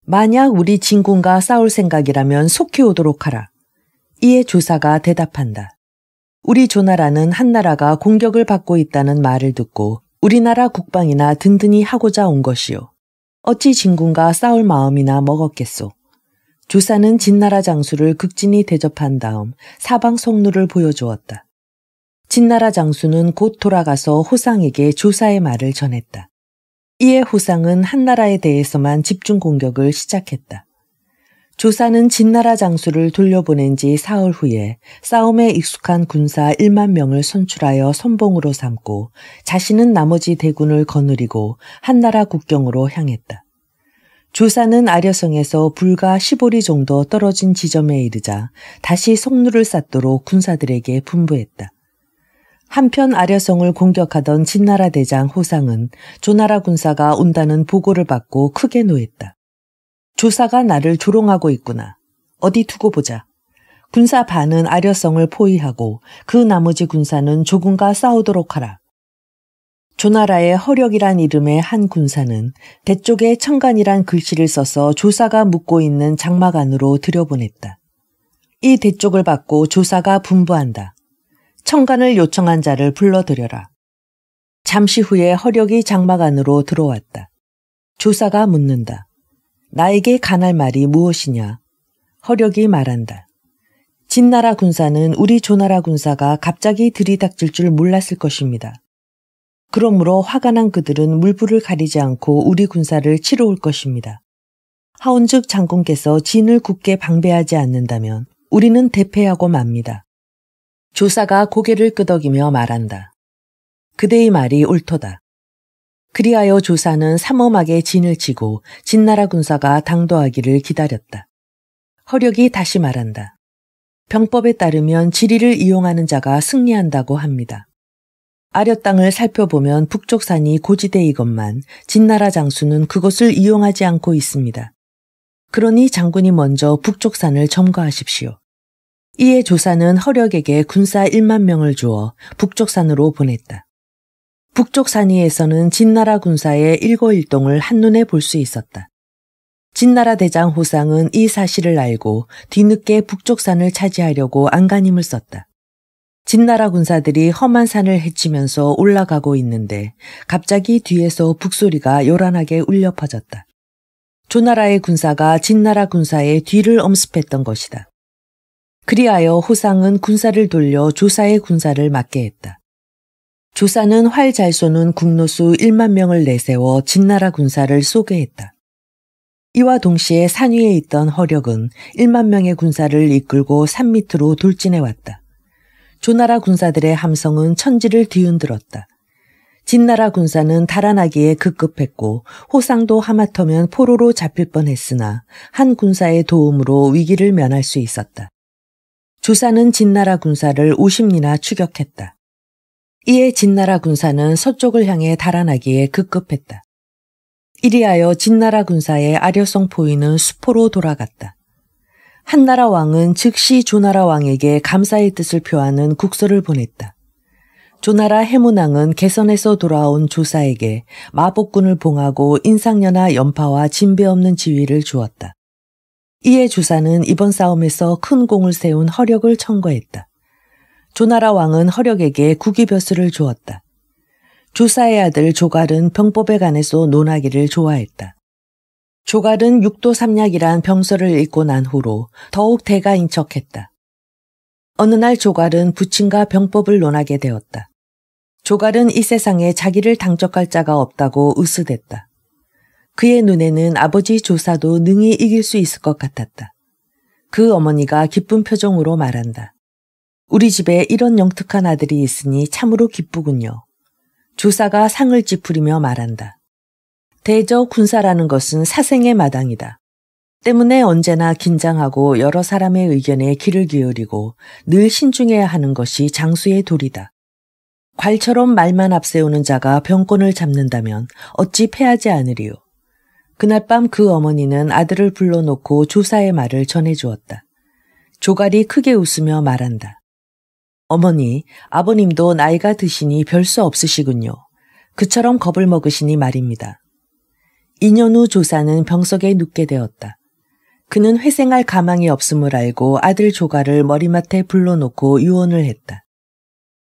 만약 우리 진군과 싸울 생각이라면 속히 오도록 하라. 이에 조사가 대답한다. 우리 조나라는 한나라가 공격을 받고 있다는 말을 듣고 우리나라 국방이나 든든히 하고자 온 것이요. 어찌 진군과 싸울 마음이나 먹었겠소. 조사는 진나라 장수를 극진히 대접한 다음 사방 속루를 보여주었다. 진나라 장수는 곧 돌아가서 호상에게 조사의 말을 전했다. 이에 호상은 한나라에 대해서만 집중 공격을 시작했다. 조사는 진나라 장수를 돌려보낸 지 사흘 후에 싸움에 익숙한 군사 1만 명을 선출하여 선봉으로 삼고 자신은 나머지 대군을 거느리고 한나라 국경으로 향했다. 조사는 아려성에서 불과 15리 정도 떨어진 지점에 이르자 다시 속루를 쌓도록 군사들에게 분부했다. 한편 아려성을 공격하던 진나라 대장 호상은 조나라 군사가 온다는 보고를 받고 크게 노했다. 조사가 나를 조롱하고 있구나. 어디 두고 보자. 군사 반은 아려성을 포위하고 그 나머지 군사는 조군과 싸우도록 하라. 조나라의 허력이란 이름의 한 군사는 대쪽에 청간이란 글씨를 써서 조사가 묻고 있는 장막 안으로 들여보냈다. 이 대쪽을 받고 조사가 분부한다. 청간을 요청한 자를 불러들여라. 잠시 후에 허력이 장막 안으로 들어왔다. 조사가 묻는다. 나에게 간할 말이 무엇이냐? 허력이 말한다. 진나라 군사는 우리 조나라 군사가 갑자기 들이닥칠 줄 몰랐을 것입니다. 그러므로 화가 난 그들은 물불을 가리지 않고 우리 군사를 치러 올 것입니다. 하운즉 장군께서 진을 굳게 방배하지 않는다면 우리는 대패하고 맙니다. 조사가 고개를 끄덕이며 말한다. 그대의 말이 옳도다. 그리하여 조사는 삼엄하게 진을 치고 진나라 군사가 당도하기를 기다렸다. 허력이 다시 말한다. 병법에 따르면 지리를 이용하는 자가 승리한다고 합니다. 아려 땅을 살펴보면 북쪽 산이 고지대이건만 진나라 장수는 그것을 이용하지 않고 있습니다. 그러니 장군이 먼저 북쪽 산을 점거하십시오. 이에 조사는 허력에게 군사 1만 명을 주어 북쪽 산으로 보냈다. 북쪽 산위에서는 진나라 군사의 일거일동을 한눈에 볼 수 있었다. 진나라 대장 호상은 이 사실을 알고 뒤늦게 북쪽 산을 차지하려고 안간힘을 썼다. 진나라 군사들이 험한 산을 헤치면서 올라가고 있는데 갑자기 뒤에서 북소리가 요란하게 울려 퍼졌다. 조나라의 군사가 진나라 군사의 뒤를 엄습했던 것이다. 그리하여 호상은 군사를 돌려 조사의 군사를 맡게 했다. 조사는 활 잘 쏘는 국노수 1만 명을 내세워 진나라 군사를 소개했다. 이와 동시에 산 위에 있던 허력은 1만 명의 군사를 이끌고 산 밑으로 돌진해 왔다. 조나라 군사들의 함성은 천지를 뒤흔들었다. 진나라 군사는 달아나기에 급급했고 호상도 하마터면 포로로 잡힐 뻔했으나 한 군사의 도움으로 위기를 면할 수 있었다. 조사는 진나라 군사를 50리나 추격했다. 이에 진나라 군사는 서쪽을 향해 달아나기에 급급했다. 이리하여 진나라 군사의 아려성 포위는 수포로 돌아갔다. 한나라 왕은 즉시 조나라 왕에게 감사의 뜻을 표하는 국서를 보냈다. 조나라 해문왕은 개선에서 돌아온 조사에게 마복군을 봉하고 인상연하 연파와 진배 없는 지위를 주었다. 이에 조사는 이번 싸움에서 큰 공을 세운 허력을 청구했다. 조나라 왕은 허력에게 국위벼슬을 주었다. 조사의 아들 조갈은 병법에 관해서 논하기를 좋아했다. 조갈은 육도삼략이란 병서를 읽고 난 후로 더욱 대가인척했다. 어느 날 조갈은 부친과 병법을 논하게 되었다. 조갈은 이 세상에 자기를 당적할 자가 없다고 으스댔다. 그의 눈에는 아버지 조사도 능히 이길 수 있을 것 같았다. 그 어머니가 기쁜 표정으로 말한다. 우리 집에 이런 영특한 아들이 있으니 참으로 기쁘군요. 조사가 상을 찌푸리며 말한다. 대저 군사라는 것은 사생의 마당이다. 때문에 언제나 긴장하고 여러 사람의 의견에 귀를 기울이고 늘 신중해야 하는 것이 장수의 도리다. 괄처럼 말만 앞세우는 자가 병권을 잡는다면 어찌 패하지 않으리요. 그날 밤 그 어머니는 아들을 불러놓고 조사의 말을 전해주었다. 조갈이 크게 웃으며 말한다. 어머니, 아버님도 나이가 드시니 별 수 없으시군요. 그처럼 겁을 먹으시니 말입니다. 2년 후 조사는 병석에 눕게 되었다. 그는 회생할 가망이 없음을 알고 아들 조가를 머리맡에 불러놓고 유언을 했다.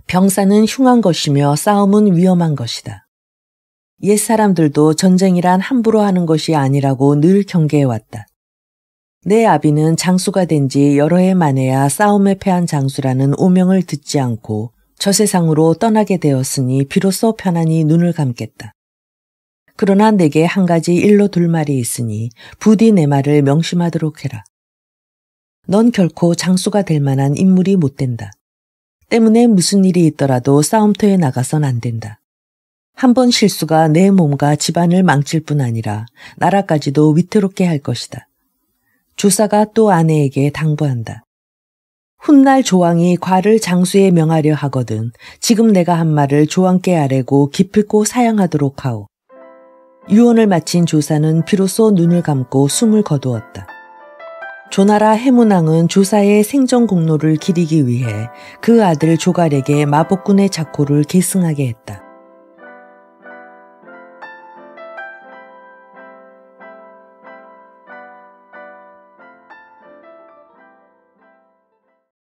병사는 흉한 것이며 싸움은 위험한 것이다. 옛 사람들도 전쟁이란 함부로 하는 것이 아니라고 늘 경계해왔다. 내 아비는 장수가 된 지 여러 해 만에야 싸움에 패한 장수라는 오명을 듣지 않고 저 세상으로 떠나게 되었으니 비로소 편안히 눈을 감겠다. 그러나 내게 한 가지 일로 둘 말이 있으니 부디 내 말을 명심하도록 해라. 넌 결코 장수가 될 만한 인물이 못 된다. 때문에 무슨 일이 있더라도 싸움터에 나가선 안 된다. 한 번 실수가 내 몸과 집안을 망칠 뿐 아니라 나라까지도 위태롭게 할 것이다. 주사가 또 아내에게 당부한다. 훗날 조왕이 과를 장수에 명하려 하거든 지금 내가 한 말을 조왕께 아뢰고 기필코 사양하도록 하오. 유언을 마친 조사는 비로소 눈을 감고 숨을 거두었다. 조나라 해문왕은 조사의 생존 공로를 기리기 위해 그 아들 조갈에게 마복군의 자코를 계승하게 했다.